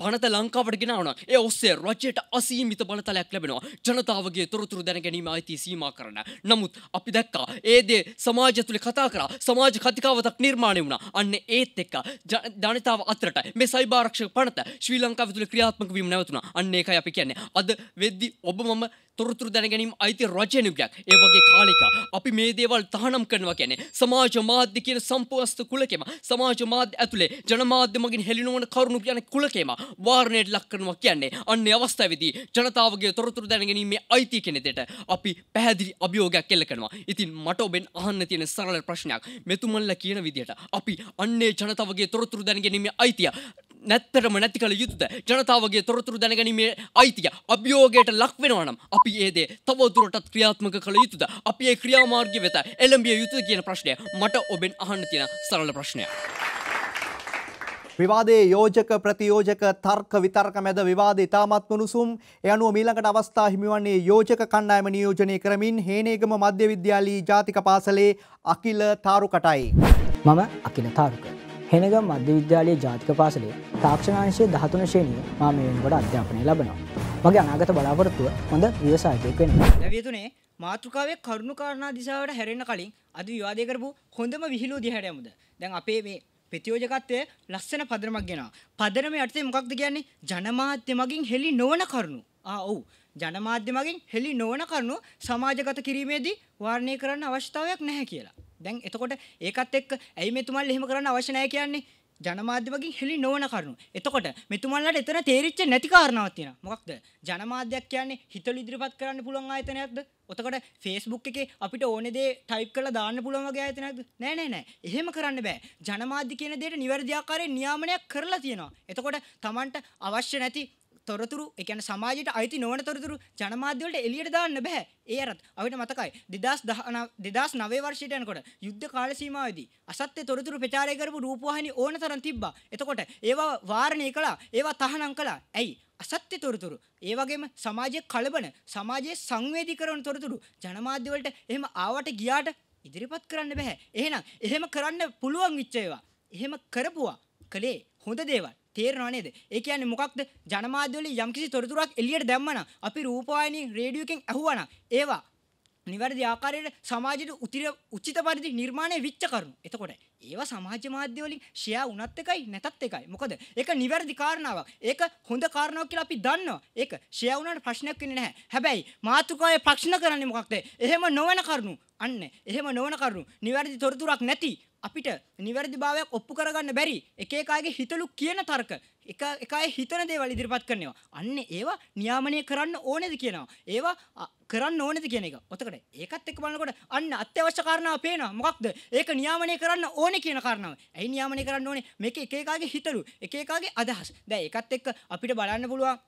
පනත ලංකාවට ගෙනවන ඒ ඔස්සේ රජයට අසීමිත බලතලයක් ලැබෙනවා ජනතාවගේ තොරතුරු දැනගැනීම අයිති සීම කරන. නමුත් අපි දැක්කා ඒදේ සමාජ තුළි කතා කර සමාජ කතිකාවතක් නිර්මාණය වුණ අන්න ඒත් එක්ක ජනතාව අතරට මේ සයිභාරක්ෂ පනත ශ්‍රී ලංකාව තුළ ක්‍රියාත්මක වීම නැවතුන අන්නේ එක අපි කියන්නේ අද වෙද්දි ඔබ මම තොරතුරු දැනගැනීම් අයිති රජනුගයක් ඒවගේ කාලික අපි මේ දේවල් තහනම් කරනවා කියන්නේ සමාජ මාධ්‍ය කියන සම්පවස්ත කුලකෙම සමාජ මාධ්‍ය ඇතුලේ ජනමාධ්‍යමගින් හෙළිනවන කරුණු කියන කුලකෙම වාරණයට ලක් කරනවා කියන්නේ අන්නේ අවස්ථාවේදී ජනතාවගේ තොරතුරු දැනගැනීමේ අයිතිය කියන දෙයට අපි පැහැදිලි අභියෝගයක් එල්ල කරනවා ඉතින් මට ඔබෙන් අහන්න තියෙන සරල ප්‍රශ්නයක් මෙතුමන්ලා කියන විදිහට අපි අන්නේ ජනතාවගේ තොරතුරු දැනගැනීමේ අයිතිය නැත්තරම නැති කළ යුතුද ජනතාවගේ තොරතුරු දැනගැනීමේ අයිතිය අභියෝගයට ලක් වෙනවා නම් අපි අපි ඒදේ තවදුරටත් ක්‍රියාත්මක කළ යුතුද අපි ඒ ක්‍රියාමාර්ගය වෙත එළඹිය යුතුද කියන ප්‍රශ්නය මට ඔබෙන් අහන්න තියෙන සරල ප්‍රශ්නයක්. විවාදයේ යෝජක ප්‍රතියෝජක තර්ක විතර්ක මැද විවාද ඉතාමත් මනුසුම් එ අනුව මීළඟට අවස්ථා හිමිවන්නේ යෝජක කණ්ඩායම නියෝජනය කරමින් හේනේගම මධ්‍ය විද්‍යාලී ජාතික පාසලේ අකිල තාරුකටයි. මම අකිල තාරුක. හෙනගම් මධ්‍ය විද්‍යාලයේ ජාතික පාසලේ තාක්ෂණංශයේ 13 ශ්‍රේණිය මම මේ වෙනකොට අධ්‍යාපනය ලබනවා. මගේ අනාගත බලාපොරොත්තුව හොඳ ව්‍යවසායකයෙක් වෙන්න. ලැබියතුනේ මාතෘකාවේ කරුණු කාරණා දිශාවට හැරෙන්න කලින් අද විවාදය කරපු හොඳම විහිළුව දිහාට යමුද? දැන් අපේ මේ ප්‍රතියෝජකත්වයේ ලස්සන පදනමක් ගෙනවා. පදනම යටතේ මොකක්ද කියන්නේ? ජනමාධ්‍ය මගින් හෙළි නොවන කරුණු. ආ ඔව්. ජනමාධ්‍ය මගින් හෙළි නොවන කරුණු සමාජගත කිරීමේදී වාර්ණය කරන්න අවශ්‍යතාවයක් නැහැ කියලා. දැන් එතකොට ඒකත් එක්ක ඇයි මෙතුමල් එහෙම කරන්න අවශ්‍ය නැහැ කියන්නේ ජනමාධ්‍යමකින් හෙළි නොවන කරුණු. එතකොට මෙතුමන්ලට එතන තේරිච්ච නැති කාරණාවක් තියෙනවා. මොකක්ද? ජනමාධ්‍යයක් කියන්නේ හිතල ඉදිරිපත් කරන්න පුළුවන් ආයතනයක්ද? එතකොට Facebook එකේ අපිට ඕනේ දේ ටයිප් කරලා දාන්න පුළුවන් වගේ ආයතනයක්ද? නෑ නෑ නෑ. එහෙම කරන්න බෑ. ජනමාධ්‍ය කියන දෙයට නිවැරදි ආකාරයෙන් නියාමනයක් කරලා තියෙනවා. එතකොට Tamanට අවශ්‍ය නැති තොරතුරු එකන සමාජයට අයිති නොවන තොරතුරු ජනමාධ්‍යවලට එලියට දාන්න බැහැ. ඒ අරත් අපිට මතකයි 2019 2009 වර්ෂයට යනකොට යුද්ධ කාල සීමාවේදී අසත්‍ය තොරතුරු ප්‍රචාරය කරපු රූපවාහිනි ඕන තරම් තිබ්බා. එතකොට ඒවා වාරණය කළා, ඒවා තහනම් කළා. ඇයි? අසත්‍ය තොරතුරු. ඒ වගේම සමාජයේ කලබන, සමාජයේ සංවේදී කරන තොරතුරු ජනමාධ්‍යවලට එහෙම ආවට ගියාට ඉදිරිපත් කරන්න බැහැ. එහෙනම් එහෙම කරන්න පුළුවන් විච්ච ඒවා. එහෙම කරපුවා. කලේ හොඳ දේවල්. තේරෙනව නේද? ඒ කියන්නේ මොකක්ද? ජනමාධ්‍යවල යම්කිසි තොරතුරක් එළියට දැම්මනම් අපි රූපවාහිනියෙන් රේඩියෝකින් ඇහුවනම් ඒවා නිවැරදි ආකාරයට සමාජයට උතිර උචිත පරිදි නිර්මාණය විච්ච කරුණු. එතකොට ඒවා සමාජ මාධ්‍ය වලින් ෂෙයා වුණත් එකයි නැතත් එකයි. මොකද ඒක නිවැරදි කාරණාවක්. ඒක හොඳ කාරණාවක් කියලා අපි දන්නවා. ඒක ෂෙයා වුණාට ප්‍රශ්නයක් වෙන්නේ නැහැ. හැබැයි මාතෘකාවේ ප්‍රශ්න කරන්නේ මොකක්ද? එහෙම නොවන කරුණු. අන්න එහෙම නොවන කරුණු. නිවැරදි තොරතුරක් නැති අපිට නිවැරදි භාවයක් ඔප්පු කරගන්න බැරි එක එක අයගේ හිතලු කියන තර්ක එක එක අය හිතන දේවල් ඉදිරිපත් කරනවා අන්න ඒවා නියාමනය කරන්න ඕනේද කියනවා ඒවා කරන්න ඕනේද කියන එක. ඔතකොට ඒකත් එක්ක බලනකොට අන්න අත්‍යවශ්‍ය කාරණාව පේනවා. මොකක්ද? ඒක නියාමනය කරන්න ඕනේ කියන කාරණාව. ඇයි නියාමනය කරන්න ඕනේ? මේක එක එකාගේ හිතලු එක එකාගේ අදහස්. දැන් ඒකත් එක්ක අපිට බලන්න පුළුවන්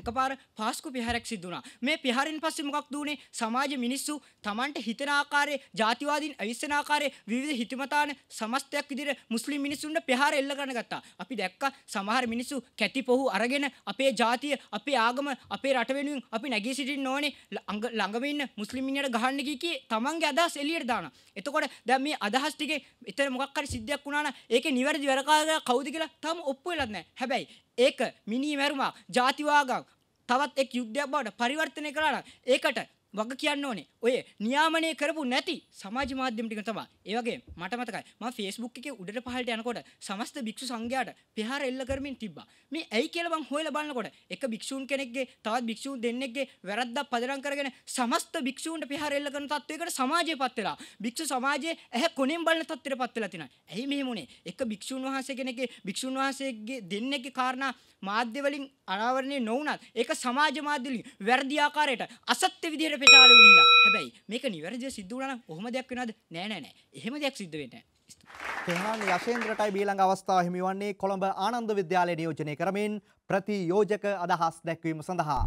එකපාර පාස්කු පිහරක් සිද්ධ වුණා. මේ පිහරින් පස්සේ මොකක් දුනේ? සමාජ මිනිස්සු Tamanට හිතන ආකාරයේ ಜಾතිවාදීන් අවිස්සන ආකාරයේ විවිධ හිතමතාන සමස්තයක් විදිහට මුස්ලිම් මිනිස්සුන්ට පිහාර එල්ල කරන ගත්තා. අපි දැක්කා සමහර මිනිස්සු කැටි පොහු අරගෙන අපේ ජාතිය, අපේ ආගම, අපේ රට වෙනුවෙන් අපි නැගී සිටින්න ඕනේ ළඟම ඉන්න මුස්ලිම් මිනිහට ගහන්න කි කී Tamanගේ අදහස් එළියට දානවා. එතකොට දැන් මේ අදහස් ටිකේ ඊතර මොකක් හරි සිද්ධියක් වුණා නම් ඒකේ නිවැරදි වැරකාරයා කවුද කියලා තාම ඔප්පු වෙලත් නැහැ. හැබැයි ඒක මිනි මැරුමක් ජාතිවාගක් තවත් එක් යුද්ධයක් බවට පරිවර්තනය කළා නම් ඒකට වග කියන්න ඕනේ. ඔය නියාමනය කරපු නැති සමාජ මාධ්‍යම ටික තමයි. ඒ වගේ මට මතකයි මම Facebook එකේ උඩට පහළට යනකොට සමස්ත භික්ෂු සංඝයාට ප්‍රහාර එල්ල කරමින් තිබ්බා. මේ ඇයි කියලා මං හොයලා බලනකොට එක භික්ෂූන් කෙනෙක්ගේ තවත් භික්ෂූන් දෙන්නෙක්ගේ වැරද්දක් පදනම් කරගෙන සමස්ත භික්ෂූන්ට ප්‍රහාර එල්ල කරන තත්වයකට සමාජය පත් වෙලා. භික්ෂු සමාජයේ ඇහැ කොනෙන් බලන තත්ත්වයට පත් වෙලා තිනයි. ඇයි මෙහෙම උනේ? එක භික්ෂූන් වහන්සේ කෙනෙක්ගේ භික්ෂූන් වහන්සේගේ දෙන්නෙක්ගේ කාරණා මාධ්‍ය වලින් අනාවරණය නොවුණත් ඒක සමාජ මාධ්‍ය වලින් වැරදි ආකාරයට අසත්‍ය විදිහට පිටාලු වුණා. හැබැයි මේක නිවැරදිව සිද්ධ වුණා නම් කොහොම දෙයක් වෙනවද? නෑ නෑ නෑ. එහෙම දෙයක් සිද්ධ වෙන්නේ නෑ. එහෙනම් යශේන්ද්‍රටයි ඊළඟ අවස්ථාව හිමි වන්නේ කොළඹ ආනන්ද විද්‍යාලයේ නියෝජනය කරමින් ප්‍රතියෝජක අදහස් දැක්වීම සඳහා.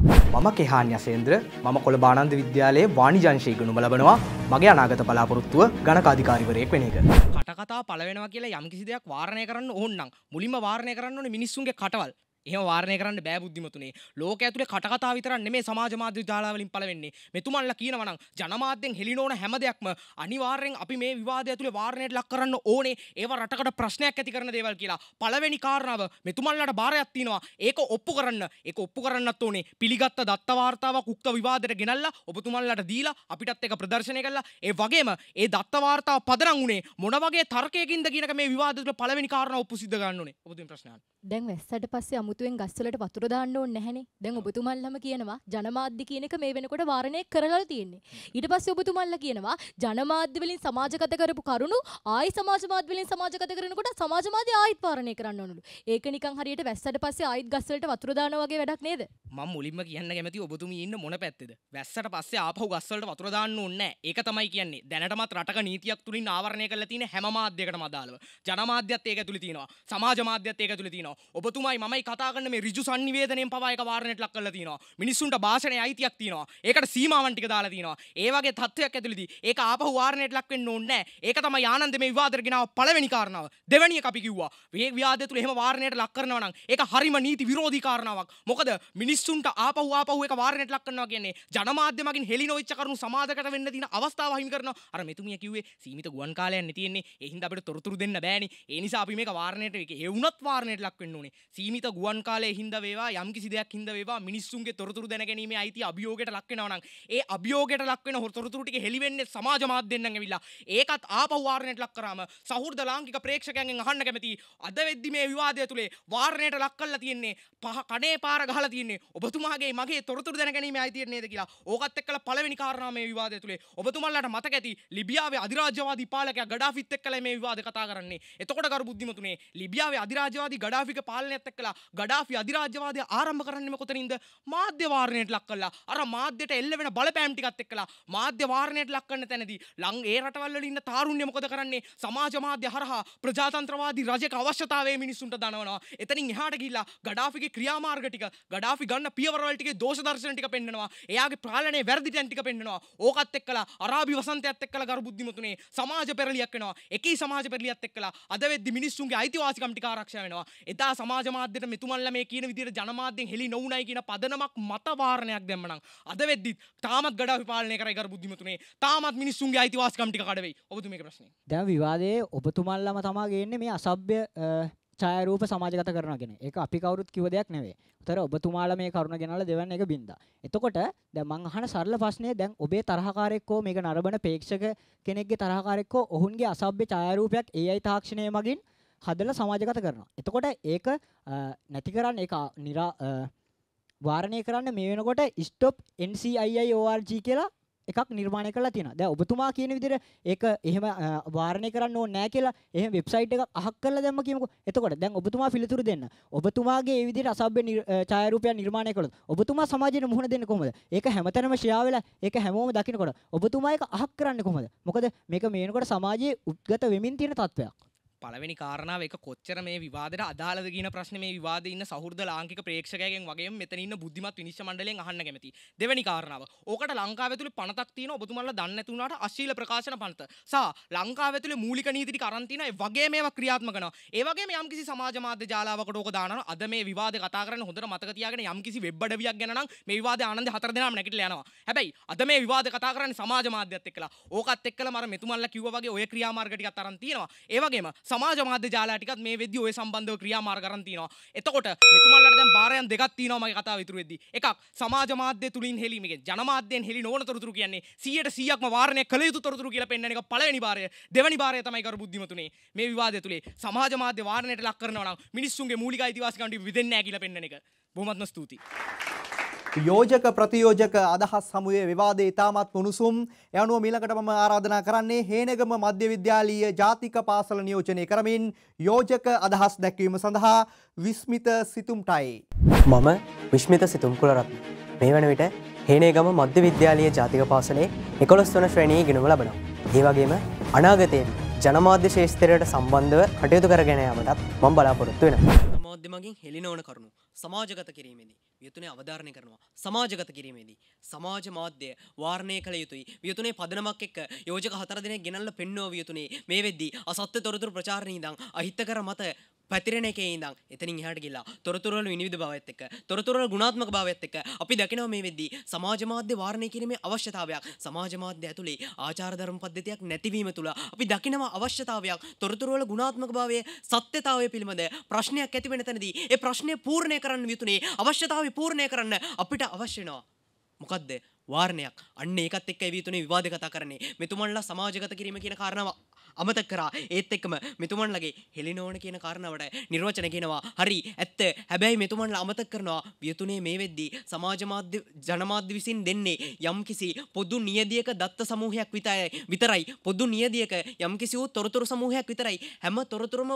මම කෙහාන් යසේන්ද්‍ර මම කොළ බානන්ද විද්‍යාලයේ වාණිජංශය ඉගෙනුම ලබනවා මගේ අනාගත බලාපොරොත්තුව ගණකාධිකාරිවරයෙක් වෙන එක. කටකතා පළ වෙනවා කියලා යම් කිසි දෙයක් වාරණය කරන්න ඕන නම් මුලින්ම වාරණය කරන්න ඕනේ මිනිස්සුන්ගේ කටවල්. එහම වාරණය කරන්න බෑ බුද්ධිමතුනේ ලෝක ඇතුලේ කටකතා විතරක් නෙමේ සමාජ මාධ්‍ය ජාලා වලින් පළවෙන්නේ මෙතුමන්ලා කියනවනම් ජනමාධ්‍යෙන් හෙළිනෝන හැම දෙයක්ම අනිවාර්යෙන් අපි මේ විවාදය ඇතුලේ වාරණයට ලක් කරන්න ඕනේ ඒව රටකට ප්‍රශ්නයක් ඇති කරන දේවල් කියලා පළවෙනි කාරණාව මෙතුමන්ලාට බාරයක් තියෙනවා ඒක ඔප්පු කරන්න ඒක ඔප්පු කරන්නත් ඕනේ පිළිගත්ත දත්ත වාර්තාවක් උක්ක විවාදයට ගෙනල්ලා ඔබතුමන්ලාට දීලා අපිටත් ඒක ප්‍රදර්ශනය කළා ඒ වගේම ඒ දත්ත වාර්තාව පදනම් උනේ මොන වගේ තර්කයකින්ද කියනක මේ විවාදය තුළ පළවෙනි කාරණාව ඔප්පු සිද්ධ ගන්න ඕනේ ඔබතුමින් ප්‍රශ්නයන් දැන් වැස්සට පස්සේ අමුතු පුතුෙන් ගස්වලට වතුර දාන්න ඕනේ නැහනේ. දැන් ඔබතුමන්ලම කියනවා ජනමාධ්‍ය කියන එක මේ වෙනකොට වාරණය කරලා තියෙන්නේ. ඊට පස්සේ ඔබතුමන්ලා කියනවා ජනමාධ්‍ය වලින් සමාජගත කරපු කරුණු ආයි සමාජ මාධ්‍ය වලින් සමාජගත කරනකොට සමාජ මාධ්‍ය ආයිත් වාරණය කරන්න ඕනලු. ඒක නිකන් හරියට වැස්සට පස්සේ ආයිත් ගස්වලට වතුර දානවා වගේ වැඩක් නේද? මම මුලින්ම කියන්න කැමති ඔබතුමී ඉන්න මොන පැත්තේද? වැස්සට පස්සේ ආපහු ගස්වලට වතුර දාන්න ඕනේ නැහැ. ඒක තමයි කියන්නේ. දැනටමත් රටක නීතියක් තුලින් ආවරණය කරලා තියෙන හැම මාධ්‍යයකටම අදාළව. ජනමාධ්‍යත් ඒක ඇතුළේ තියෙනවා. සමාජ මාධ්‍යත් ඒක ඇතුළේ තියෙනවා. ඔබතුමයි මමයි කතා කරන මේ ඍජු sannivedanayෙන් පවා එක වාරණයට ලක් කරලා තිනවා. මිනිස්සුන්ට භාෂණයේ අයිතියක් තිනවා. ඒකට සීමාවන් ටික දාලා තිනවා. ඒ වගේ තත්ත්වයක් ඇතුළේදී ඒක ආපහු වාරණයට ලක් වෙන්න ඕනේ නැහැ. ඒක තමයි ආනන්ද මේ විවාදයට ගෙනාව පළවෙනි කාරණාව. දෙවැනි එක අපි කිව්වා. මේ විවාදය තුළ එහෙම වාරණයට ලක් කරනවා නම් ඒක හරිම නීති විරෝධී කාරණාවක්. මොකද මිනිස්සුන්ට ආපහු ආපහු ඒක වාරණයට ලක් කරනවා කියන්නේ ජනමාධ්‍ය මගින් හෙළි නොවිච්ච කරුණු සමාජකට වෙන්න තියෙන අවස්ථාව හිමි කරනවා. අර මෙතුමිය කිව්වේ සීමිත ගුවන් කාලයක් නේ තියෙන්නේ. ඒ හින්දා අපිට තොරතුරු දෙන්න බෑනේ. ඒ නිසා අපි මේක වාරණයට ඒක ඒ වුණත් වාරණයට ලක් වෙන්න ඕනේ. සීමිත ගුවන් රුවන් කාලේ හින්ද වේවා යම් කිසි දෙයක් හින්ද වේවා මිනිස්සුන්ගේ තොරතුරු දැනගැනීමේ අයිතිය අභියෝගයට ලක් වෙනවා නම් ඒ අභියෝගයට ලක් වෙන තොරතුරු ටික හෙලි වෙන්නේ සමාජ මාධ්‍යෙන් නම් ඇවිල්ලා ඒකත් ආපහු වාරණයට ලක් කරාම සහෘද ලාංකික ප්‍රේක්ෂකයන්ගෙන් අහන්න කැමතියි අද වෙද්දි මේ විවාදය තුලේ වාරණයට ලක් කරලා තියෙන්නේ පහ කඩේ පාර ගහලා තියෙන්නේ ඔබතුමාගේ මගේ තොරතුරු දැනගැනීමේ අයිතිය නේද කියලා ඕකත් එක්කලා පළවෙනි කාරණාව මේ විවාදය තුලේ ඔබතුමන්ලාට මතක ඇති ලිබියාවේ අධිරාජ්‍යවාදී පාලකයා ගඩාෆිත් එක්කලා මේ විවාද කතා කරන්නේ එතකොට කරු බුද්ධිමතුනේ ලිබියාවේ අධිරාජ්‍යවාදී ගඩාෆික පාලනයත් එක්කලා ගඩාෆි අධිරාජ්‍යවාදය ආරම්භ කරන්නෙම කොතනින්ද මාධ්‍ය වාරණයට ලක් කළා. අර මාධ්‍යට එල්ල වෙන බලපෑම් ටිකත් එක්කලා මාධ්‍ය වාරණයට ලක් කරන තැනදී ලං ඒ රටවල් වල ඉන්න තාරුණ්‍ය මොකද කරන්නේ? සමාජ මාධ්‍ය හරහා ප්‍රජාතන්ත්‍රවාදී රජයක අවශ්‍යතාවය මිනිසුන්ට දනවනවා. එතනින් එහාට ගිහිල්ලා ගඩාෆිගේ ක්‍රියාමාර්ග ටික ගඩාෆි ගන්න පියවරවල ටිකේ දෝෂ දර්ශන ටික පෙන්නනවා. එයාගේ පාලනයේ වැරදි තැන් ටික පෙන්නනවා. ඕකත් එක්කලා අරාබි වසන්තයත් එක්කලා කරු බුද්ධිමතුනේ සමාජ පෙරලියක් වෙනවා. එකී සමාජ පෙරලියත් එක්කලා අද වෙද්දි මිනිස්සුන්ගේ අයිතිවාසිකම් ටික ආරක්ෂා වෙනවා. එදා සමාජ මාධ්‍යට මෙතුමා එතුමන්ල මේ කියන විදිට ජනමාධ්‍යෙන් හෙළි නොවුනයි කියන පදනමක් මතවාරණයක් දැම්මනම් අද වෙද්දි තාමත් ගඩා විපාලනය කරයි කර බුද්ධිමතුනේ තාමත් මිනිස්සුන්ගේ අයිතිවාසිකම් ටික කඩවෙයි ඔබතුමේ ප්‍රශ්නේ දැන් විවාදයේ ඔබතුමන්ලම තමා ගේන්නේ මේ අසභ්‍ය ඡායරූප සමාජගත කරනවා කියන එක අපි කවුරුත් කිව්ව දෙයක් නෙවෙයි. උතර ඔබතුමාලා මේ කරුණ ගෙනල්ලා දෙවන්න එක බින්දා. එතකොට දැන් මං අහන සරල ප්‍රශ්නේ දැන් ඔබේ තරහකාරයෙක්ව මේක නරඹන ප්‍රේක්ෂක කෙනෙක්ගේ තරහකාරයෙක්ව ඔවුන්ගේ අසභ්‍ය ඡායරූපයක් AI තාක්ෂණය මගින් හදලා සමාජගත කරනවා. එතකොට ඒක නැති කරන්න ඒක නිරා වාරණය කරන්න මේ වෙනකොට stop nciorg කියලා එකක් නිර්මාණය කරලා තියෙනවා. දැන් ඔබතුමා කියන විදිහට ඒක එහෙම වාරණය කරන්න ඕනේ නැහැ කියලා එහෙම වෙබ්සයිට් එකක් අහක් කරලා දැම්ම කියමුකෝ. එතකොට දැන් ඔබතුමා පිළිතුරු දෙන්න. ඔබතුමාගේ මේ විදිහට අසභ්‍ය ඡායාරූපයක් නිර්මාණය කළොත් ඔබතුමා සමාජයට මුහුණ දෙන්නේ කොහොමද? ඒක හැමතැනම ෂෙයා වෙලා ඒක හැමෝම දකිනකොට ඔබතුමා ඒක අහක් කරන්නේ කොහොමද? මොකද මේක මේ වෙනකොට සමාජයේ උද්ගත වෙමින් තියෙන තත්වයක්. පළවෙනි කාරණාව එක කොච්චර මේ විවාදයට අදාළද කියන ප්‍රශ්නේ මේ විවාදේ ඉන්න සහෘද ලාංකික ප්‍රේක්ෂකයන්ගෙන් වගේම මෙතන ඉන්න බුද්ධිමත් විනිශ්චය මණ්ඩලයෙන් අහන්න කැමතියි. දෙවෙනි කාරණාව. ඕකට ලංකාව ඇතුලේ පනතක් තියෙන ඔබතුමාලා දන්නේ නැති වුණාට අශීල ප්‍රකාශන පනත. සහ ලංකාව ඇතුලේ මූලික නීති ටික අරන් තියෙන ඒ වගේ මේවා ක්‍රියාත්මක කරනවා. ඒ වගේම යම්කිසි සමාජ මාධ්‍ය ජාලාවකට ඕක දානවා. අද මේ විවාදේ කතා කරන්න හොඳට මතක තියාගෙන යම්කිසි වෙබ් අඩවියක් ගැන නම් මේ විවාදේ ආනන්ද හතර දෙනාම නැගිටලා යනවා. හැබැයි අද මේ විවාදේ කතා කරන්නේ සමාජ මාධ්‍යත් එක්කලා. ඕකත් එක්කලා මර මෙතුමන්ලා කිව්වා වගේ ඔය ක්‍රියාමාර්ග ටිකක් අරන් තියෙනවා. ඒ වගේම සමාජ මාධ්‍ය ජාලය ටිකත් මේ වෙද්දී ওই සම්බන්ධව ක්‍රියාමාර්ග කරන් තිනවා. එතකොට මෙතුමන්ලට දැන් බාරයන් දෙකක් තියෙනවා මගේ කතාව ඉතුරු වෙද්දී. එකක් සමාජ මාධ්‍ය තුලින් හෙලීම කියන්නේ ජනමාධ්‍යයෙන් හෙලි නොවන තොරතුරු කියන්නේ 100%ක්ම වාරණය කළ යුතු තොරතුරු කියලා පෙන්වන එක පළවෙනි බාරය. දෙවෙනි බාරය තමයි කරු බුද්ධිමතුනේ මේ විවාදය තුලේ සමාජ මාධ්‍ය වාරණයට ලක් කරනවා නම් මිනිස්සුන්ගේ මූලික අයිතිවාසිකම් ටික විදෙන්නේ නැහැ කියලා පෙන්වන එක. බොහොමත්ම ස්තුතියි. යෝජක ප්‍රතියෝජක අදහස් හමුවේ විවාදේ ඉතාමත් උණුසුම් යනුව මීළඟට මම ආරාධනා කරන්නේ හේනගම මධ්‍ය විද්‍යාලීය ජාතික පාසල නියෝජනය කරමින් යෝජක අදහස් දැක්වීම සඳහා විස්මිත සිතුම්ටයි. මම විශ්මිත සිතුම් කුලරත් මේ වන විට හේනේගම මධ්‍ය විද්‍යාලීය ජාතික පාසලේ එකොළොස් වන ශ්‍රණී ගෙනුම ලබනවා. ඒ වගේම අනාගතයෙන් ජනමාධ්‍ය ශේෂතරයට සම්බන්ධව කටයුතු කරගෙන යාමටත් මම බලාපොරොත්තු වෙනවා. මාධ්‍යමගින් හෙළිනවන කරුණු සමාජගත කිරීමේදී වියතුනේ අවධාරණය කරනවා සමාජගත කිරීමේදී සමාජ මාධ්‍ය වාර්ණය කළ යුතුයි වියතුනේ පදනමක් එක්ක යෝජක හතර දෙනෙක් ගෙනල්ලා පෙන්වෝ වියතුනේ මේ වෙද්දී අසත්‍ය තොරතුරු ප්‍රචාරණේ ඉඳන් අහිතකර මත පැතිරෙන එක ඉදම් එතනින් හට කියලා තොරතුරල විනිවිධ භාවත්තක තොරතුරල ගුණාත්මක භාවත්තක අපි දකිනව මේ වෙද්දී සමාජමාධ්‍ය වාරණය කිරීමේ අවශ්‍යතාවයක් සමාජමාධ්‍ය ඇතුළේ ආචාරධර්ම පද්ධතියක් නැතිවීම තුළ අපි දකිනව අවශ්‍යතාවයක් තොරතුරවල ගුණාත්මක භාවය සත්‍යතාවය පිළිබඳ ප්‍රශ්නයක් ඇතිවෙන තැනදී ඒ ප්‍රශ්නය පූර්ණය කරන්න යුතුනේ අවශ්‍යතාව පූර්ණය කරන්න අපිට අවශ්‍යනවා මොකක්ද වාර්ණයක් අන්න ඒකත් එක් ඇවිතුනේ විවාද කතා කරන්නේ මෙතුමන්ලා සමාජගත කිරීම කියන කාරණාව අමත කරා ඒත් එක්කම මෙතුමන්ලගේ හෙලිනෝන කියන කරනවට නිර්වචන කියෙනවා හරි ඇත්ත හැබැයි මෙතුමන්ල අමත කරනවා වියතුනේ මේ වෙද්දී සමාජමාධ්‍ය ජනමාධ්‍ය විසින් දෙන්නේ යම්කිසි පොදු නියදියක දත්ත සමූහයක් විතයි විතරයි පොදු නියදියක යම්කිසි වූ තොරතුරු සමූහයක් විතරයි හැම තොරතුරම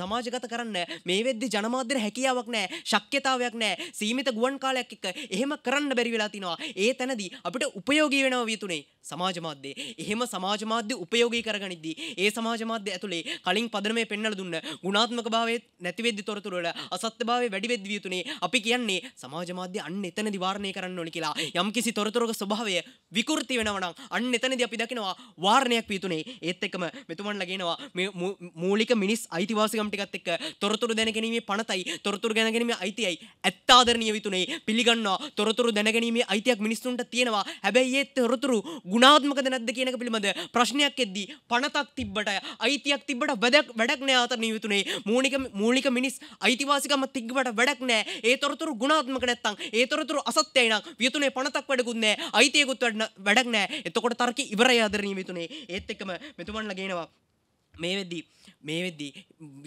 සමාජගත කරන්න මේ වෙද්දි ජනමාධ්‍යර හැකියාවක් නෑ ශක්්‍යතාවයක් නෑ සීමිත ගුවන් කාලයක් එක්ක එහෙම කරන්න බැරි වෙලා තිනවා ඒ තැනදී අපිට උපයෝගී වෙනව වියතුනේ සමාජමාධ්‍යයේ එහෙම සමාජමාධ්‍ය උපයෝගී කරගනිද්දී ඒ සමාජ මාධ්‍ය ඇතුළේ කලින් පදනමේ පෙන්වලා දුන්න ගුණාත්මක භාවයේ නැතිවෙද්දි තොරතුරු වල අසත්‍ය භාවයේ වැඩි වෙද්දී වියතුනේ අපි කියන්නේ සමාජ මාධ්‍ය අන්න එතනදී වාරණය කරන්න ඕනි කියලා යම්කිසි තොරතුරුක ස්වභාවය විකෘති වෙනවා නම් අන්න එතනදී අපි දකිනවා වාරණයක් වියතුනේ ඒත් එක්කම මෙතුමන්ලා කියනවා මේ මූලික මිනිස් අයිතිවාසිකම් ටිකත් එක්ක තොරතුරු දැනගැනීමේ පනතයි තොරතුරු දැනගැනීමේ අයිතියයි ඇත්ත ආදරණීය වියතුනේ පිළිගන්නවා තොරතුරු දැනගැනීමේ අයිතියක් මිනිස්සුන්ට තියෙනවා හැබැයි ඒ තොරතුරු ගුණාත්මකද නැද්ද කියන එක පිළිබඳ ප්‍රශ්නයක් එද්දී පනතක් තිබ්බට අයිතියක් තිබට වැඩක් වැඩක් නෑ අතර නියුතුනේ මූනික මූලික මිනිස් අයිතිවාසිකම තිග්බට වැඩක් නෑ ඒ තොරතුරු ගුණාත්මක නැත්තං ඒ තොරතුරු අසත්‍යයන වියතුනේ පනතක් වැඩකුත් නෑ අයිතියකුත් වැඩක් නෑ එතකොට තර්ක ඉවරය අදර නියමිතුනේ ඒත් එක්කම මෙතුමන්ලා ගේනවා මේ වෙද්දී මේ වෙද්දී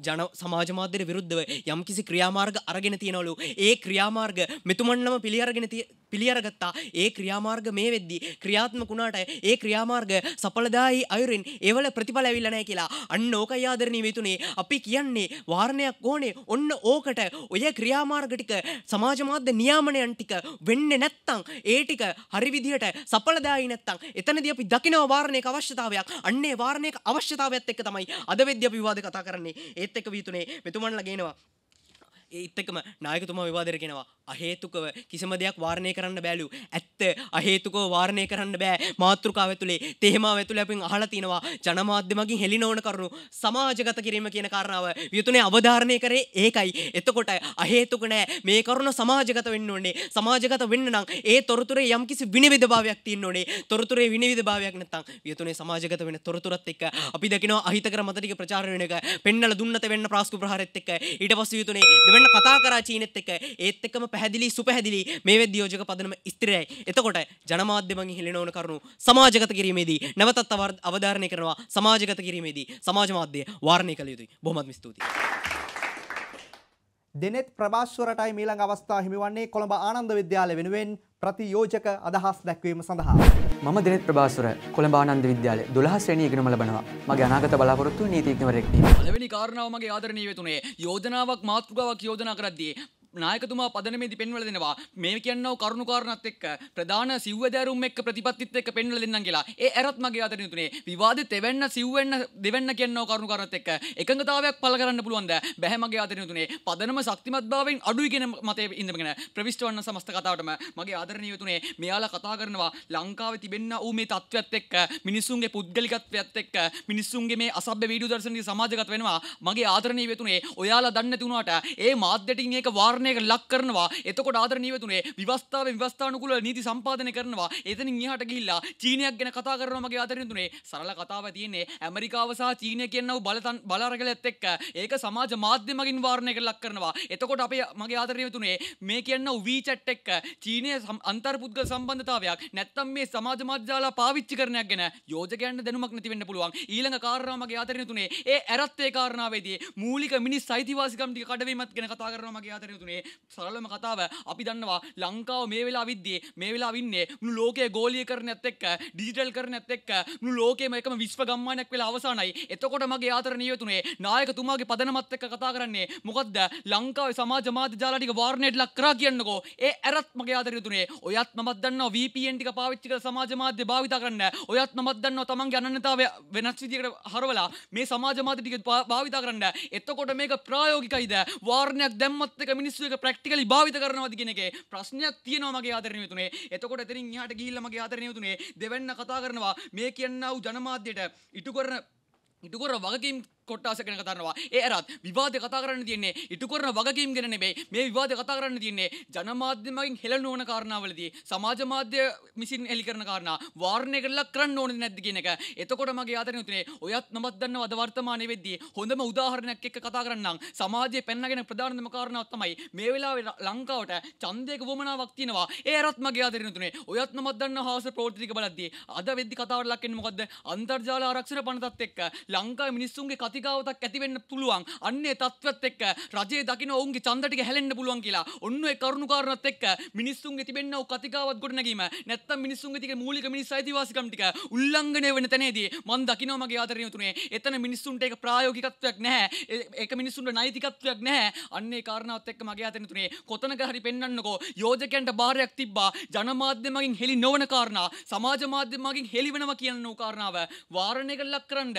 ජන සමාජමාධ්‍යයට විරුද්ධව යම් කිසි ක්‍රියාමාර්ග අරගෙන තියෙනවලු ඒ ක්‍රියාමාර්ග මෙතුමන්ලම පිළිඅරගෙන පිළිඅරගත්තා ඒ ක්‍රියාමාර්ග මේ වෙද්දී ක්‍රියාත්මක වුණාට ඒ ක්‍රියාමාර්ග සඵලදායි අයුරින් ඒවල ප්‍රතිඵල ඇවිල්ලා නැහැ කියලා අන්න ඕකයි ආදරණීය මිතුනේ අපි කියන්නේ වාරණයක් ඕනේ ඔන්න ඕකට ඔය ක්‍රියාමාර්ග ටික සමාජ මාධ්‍ය නියාමනයන් ටික වෙන්නේ නැත්තම් ඒ ටික හරි විදිහට සඵලදායි නැත්තම් එතනදී අපි දකිනවා වාරණයක අවශ්‍යතාවයක් අන්නේ වාරණයක අවශ්‍යතාවයත් එක්ක තමයි තමයි අද විද්‍ය විවාද කතා කරන්නේ ඒත් එක වීතුනේ මෙතුමන්ල ගේනවා ඒත්තකම නායකතුමා විවාදර කෙනවා අහේතුකව කිසිම දෙයක් වාර්ණය කරන්න බැලු ඇත්ත අහේතුකෝ වාර්ණය කරන්න බෑ මාතෘකාව ඇතුලේ තේමාව ඇතුලේ අපින් අහලා තිනවා ජනමාධ්‍ය මගින් හෙළින ඕන කරුණු සමාජගත කිරීම කියන කාරණාව වියතුනේ අවධාරණය කරේ ඒකයි එතකොට අහේතුක නෑ මේ කරුණ සමාජගත වෙන්න ඕනේ සමාජගත වෙන්න නම් ඒ තොරතුරේ යම්කිසි විනිවිදභාවයක් තියෙන්න ඕනේ තොරතුරේ විනිවිදභාවයක් නැත්නම් වියතුනේ සමාජගත වෙන තොරතුරත් එක්ක අපි දකිනවා අහිතකර මත ටික ප්‍රචාරය වෙන එක පෙන්නලා දුන්නත වෙන්න ප්‍රාස්කු ප්‍රහාරෙත් එක්ක ඊට පස්සේ වියතුනේ දෙවන්න කතා කරා චීනෙත් එක්ක ඒත් එක්කම පැදිලි සුපහැදිලි මේ දෝජක පදනම ස්තරයි එතකොට ජනමාධ්‍යමගේ හිලිනවන කරනු සමාජගත කිරීමේදී නැවතත් අවර් අවධාරණය කරනවා සමාජගත කිරීමේදී සමාජමාධ්‍ය වාර්ණය කළ යුතුයි බොහමත්ම ස්තුතියි. දෙනෙත් ප්‍රභාශ්වරටයි මීළඟ අවස්ථා හිමිවන්නේ කොළඹ ආනන්ද විද්‍යාල වෙනුවෙන් ප්‍රතියෝජක අදහස් දැක්වීම සඳහා. මම දෙනෙත් ප්‍රභාස්වර කොළඹ ආනන්ද විද්‍යාලය 12 ශ්‍රේණිය ඉගෙනුම ලබනවා. මගේ අනාගත බලාපොරොත්තු නීතිඥවරයෙක් වීම. පළවෙනි කාරණාව මගේ ආදරණීය වෙතුනේ යෝජනාවක් මාතෘකාවක් යෝජනා කරද්දී නායකතුමා පදනමේදී පෙන්වලා දෙනවා මේ කියනව කරුණු කාරණාත් එක්ක ප්‍රධාන සිව්ව දෑරුම් එක්ක ප්‍රතිපත්තිත් එක්ක පෙන්වලා දෙන්නම් කියලා. ඒ ඇරත් මගේ අතරින් උතුනේ විවාදෙ තෙවෙන්න සිව්වෙන්න දෙවෙන්න කියනව කරුණු කාරණාත් එක්ක එකඟතාවයක් පළ කරන්න පුළුවන්ද? බැහැ මගේ අතරින් උතුනේ පදනම ශක්තිමත් භාවයෙන් අඩුයි කියන මතයේ ඉඳගෙන ප්‍රවිෂ්ඨ වන්න සමස්ත කතාවටම මගේ ආදරණීය උතුනේ මෙයාලා කතා කරනවා ලංකාවේ තිබෙන්න ඌ මේ තත්ත්වයත් එක්ක මිනිස්සුන්ගේ පුද්ගලිකත්වයත් එක්ක මිනිස්සුන්ගේ මේ අසභ්‍ය වීඩියෝ දර්ශනයේ සමාජගත වෙනවා. මගේ ආදරණීය වෙතුනේ ඔයාලා දන්නේ නැති වුණාට ඒ මාධ්‍යටින් ඒක වාරණය ආදරණයක ලක් කරනවා එතකොට ආදරණීය වෙතුනේ විවස්ථාවේ විවස්ථානුකූල නීති සම්පාදනය කරනවා එතනින් එහාට ගිහිල්ලා චීනයක් ගැන කතා කරනවා මගේ ආදරණීය තුනේ සරල කතාවක් තියෙන්නේ ඇමරිකාව සහ චීනය කියනව බලතන් බලරගලෙත් එක්ක ඒක සමාජ මාධ්‍ය මගින් වාරණයකට ලක් කරනවා එතකොට අපේ මගේ ආදරණීය තුනේ මේ කියනව වීචැට් එක්ක චීනයේ අන්තර්පුද්ගල සම්බන්ධතාවයක් නැත්තම් මේ සමාජ මාධ්‍ය ජාලා පාවිච්චි කරනයක් ගැන යෝජකයන්ට දැනුමක් නැති වෙන්න පුළුවන් ඊළඟ කාරණාව මගේ ආදරණීය තුනේ ඒ ඇරත් ඒ කාරණාවේදී මූලික මිනිස් අයිතිවාසිකම් ටික කඩවීමත් ගැන කතා කරනවා මගේ ආදරණීය තුනේ මේ සරලම කතාව අපි දන්නවා ලංකාව මේ වෙලා විද්දී මේ වෙලා වින්නේ මුළු ලෝකයේ ගෝලීය කරණයත් එක්ක ඩිජිටල් කරණයත් එක්ක මුළු ලෝකයේම එකම විශ්ව ගම්මානයක් වෙලා අවසానයි. එතකොට මගේ ආතර නියුතුනේ නායකතුමාගේ පදනමත් එක්ක කතා කරන්නේ මොකද්ද ලංකාවේ සමාජ මාධ්‍ය ජාල ටික වාරණයට ලක් කරා කියන්නකෝ. ඒ ඇරත් මගේ ආතර නියුතුනේ. ඔයත් මමත් දන්නවා VPN ටික පාවිච්චි කරලා සමාජ මාධ්‍ය භාවිතා කරන්න. ඔයත් මමත් දන්නවා තමන්ගේ අනන්‍යතාවය වෙනස් විදිහකට හරවලා මේ සමාජ මාධ්‍ය ටික භාවිතා කරන්න. එතකොට මේක ප්‍රායෝගිකයිද? වාරණයක් දැම්මත් එක මිනිස් මිනිස්සුක ප්‍රක්ටිකලි භාවිත කරනවද කියන එකේ ප්‍රශ්නයක් තියෙනවා මගේ ආදරණීය මිතුනේ. එතකොට එතනින් එහාට ගිහිල්ලා මගේ ආදරණීය මිතුනේ දෙවන්න කතා කරනවා මේ කියන්නා වූ ජනමාධ්‍යයට ඉටු කරන ඉටු කරන වගකීම් කොට්ටාස ගැන කතාරනවා ඒ ඇරත් විවාද කතා කරන්න තියන්නේ ඉටු කරන වගකීම් ගැන නෙමේ මේ විවාද කතා කරන්න තියන්නේ ජනමාධ්‍යමකින් හෙළ නොවන කාරණාවලදී සමාජ මාධ්‍ය මිසින් එලි කරන කාරණා වාර්ණය කරලා කරන්න ඕනේ නැද්ද කියන එක එතකොට මගේ ආදරණීය උතුනේ ඔයත් මමත් දන්නවා අද වර්තමානයේ වෙද්දී හොඳම උදාහරණයක් එක්ක කතා කරන්නම් සමාජයේ පැනනගෙන ප්‍රධානම කාරණාවක් තමයි මේ වෙලාවේ ලංකාවට ඡන්දයක වමනාවක් තියෙනවා ඒ ඇරත් මගේ ආදරණීය උතුනේ ඔයත් මමත් දන්නවා හවස ප්‍රවෘත්ති ටික බලද්දී අද වෙද්දී කතාවට ලක් වෙන්නේ මොකද්ද අන්තර්ජාල ආරක්ෂණ පනතත් එක්ක ලංකාවේ මිනිස්සුන්ගේ කති මානසිකාවතක් ඇතිවෙන්න පුළුවන් අන්නේ තත්ත්වත් එක්ක රජේ දකින ඔවුන්ගේ චන්දටික හැලෙන්න්න පුළුවන් කියලා ඔන්න කරුණුකාරණත් එක්ක මිනිස්සුන් තිබෙන්න කතිකාවත් ගොඩනැීම නැත්ත මිනිසුන් තික මූලික මිනිස් අයිතිවාසිකම්ටික උල්ලංඝනය වෙන තැනේදී මන් දකිනවමගේ ආදරය තුනේ එතන මිනිස්සුන්ට එක ප්‍රායෝගිකත්වයක් නැහැ ඒක මිනිස්සුන්ට නයිතිකත්වයක් නැහැ අන්නේ කාරණාවත් එක්ක මගේ අතන තුනේ කොතනක හරි පෙන්වන්නකෝ යෝජකයන්ට බාරයක් තිබ්බා ජනමාධ්‍යමකින් හෙළි නොවන කාරණා සමාජ මාධ්‍යමකින් හෙළි වෙනවා කියන කාරණාව වාරණය කළක් කරන්න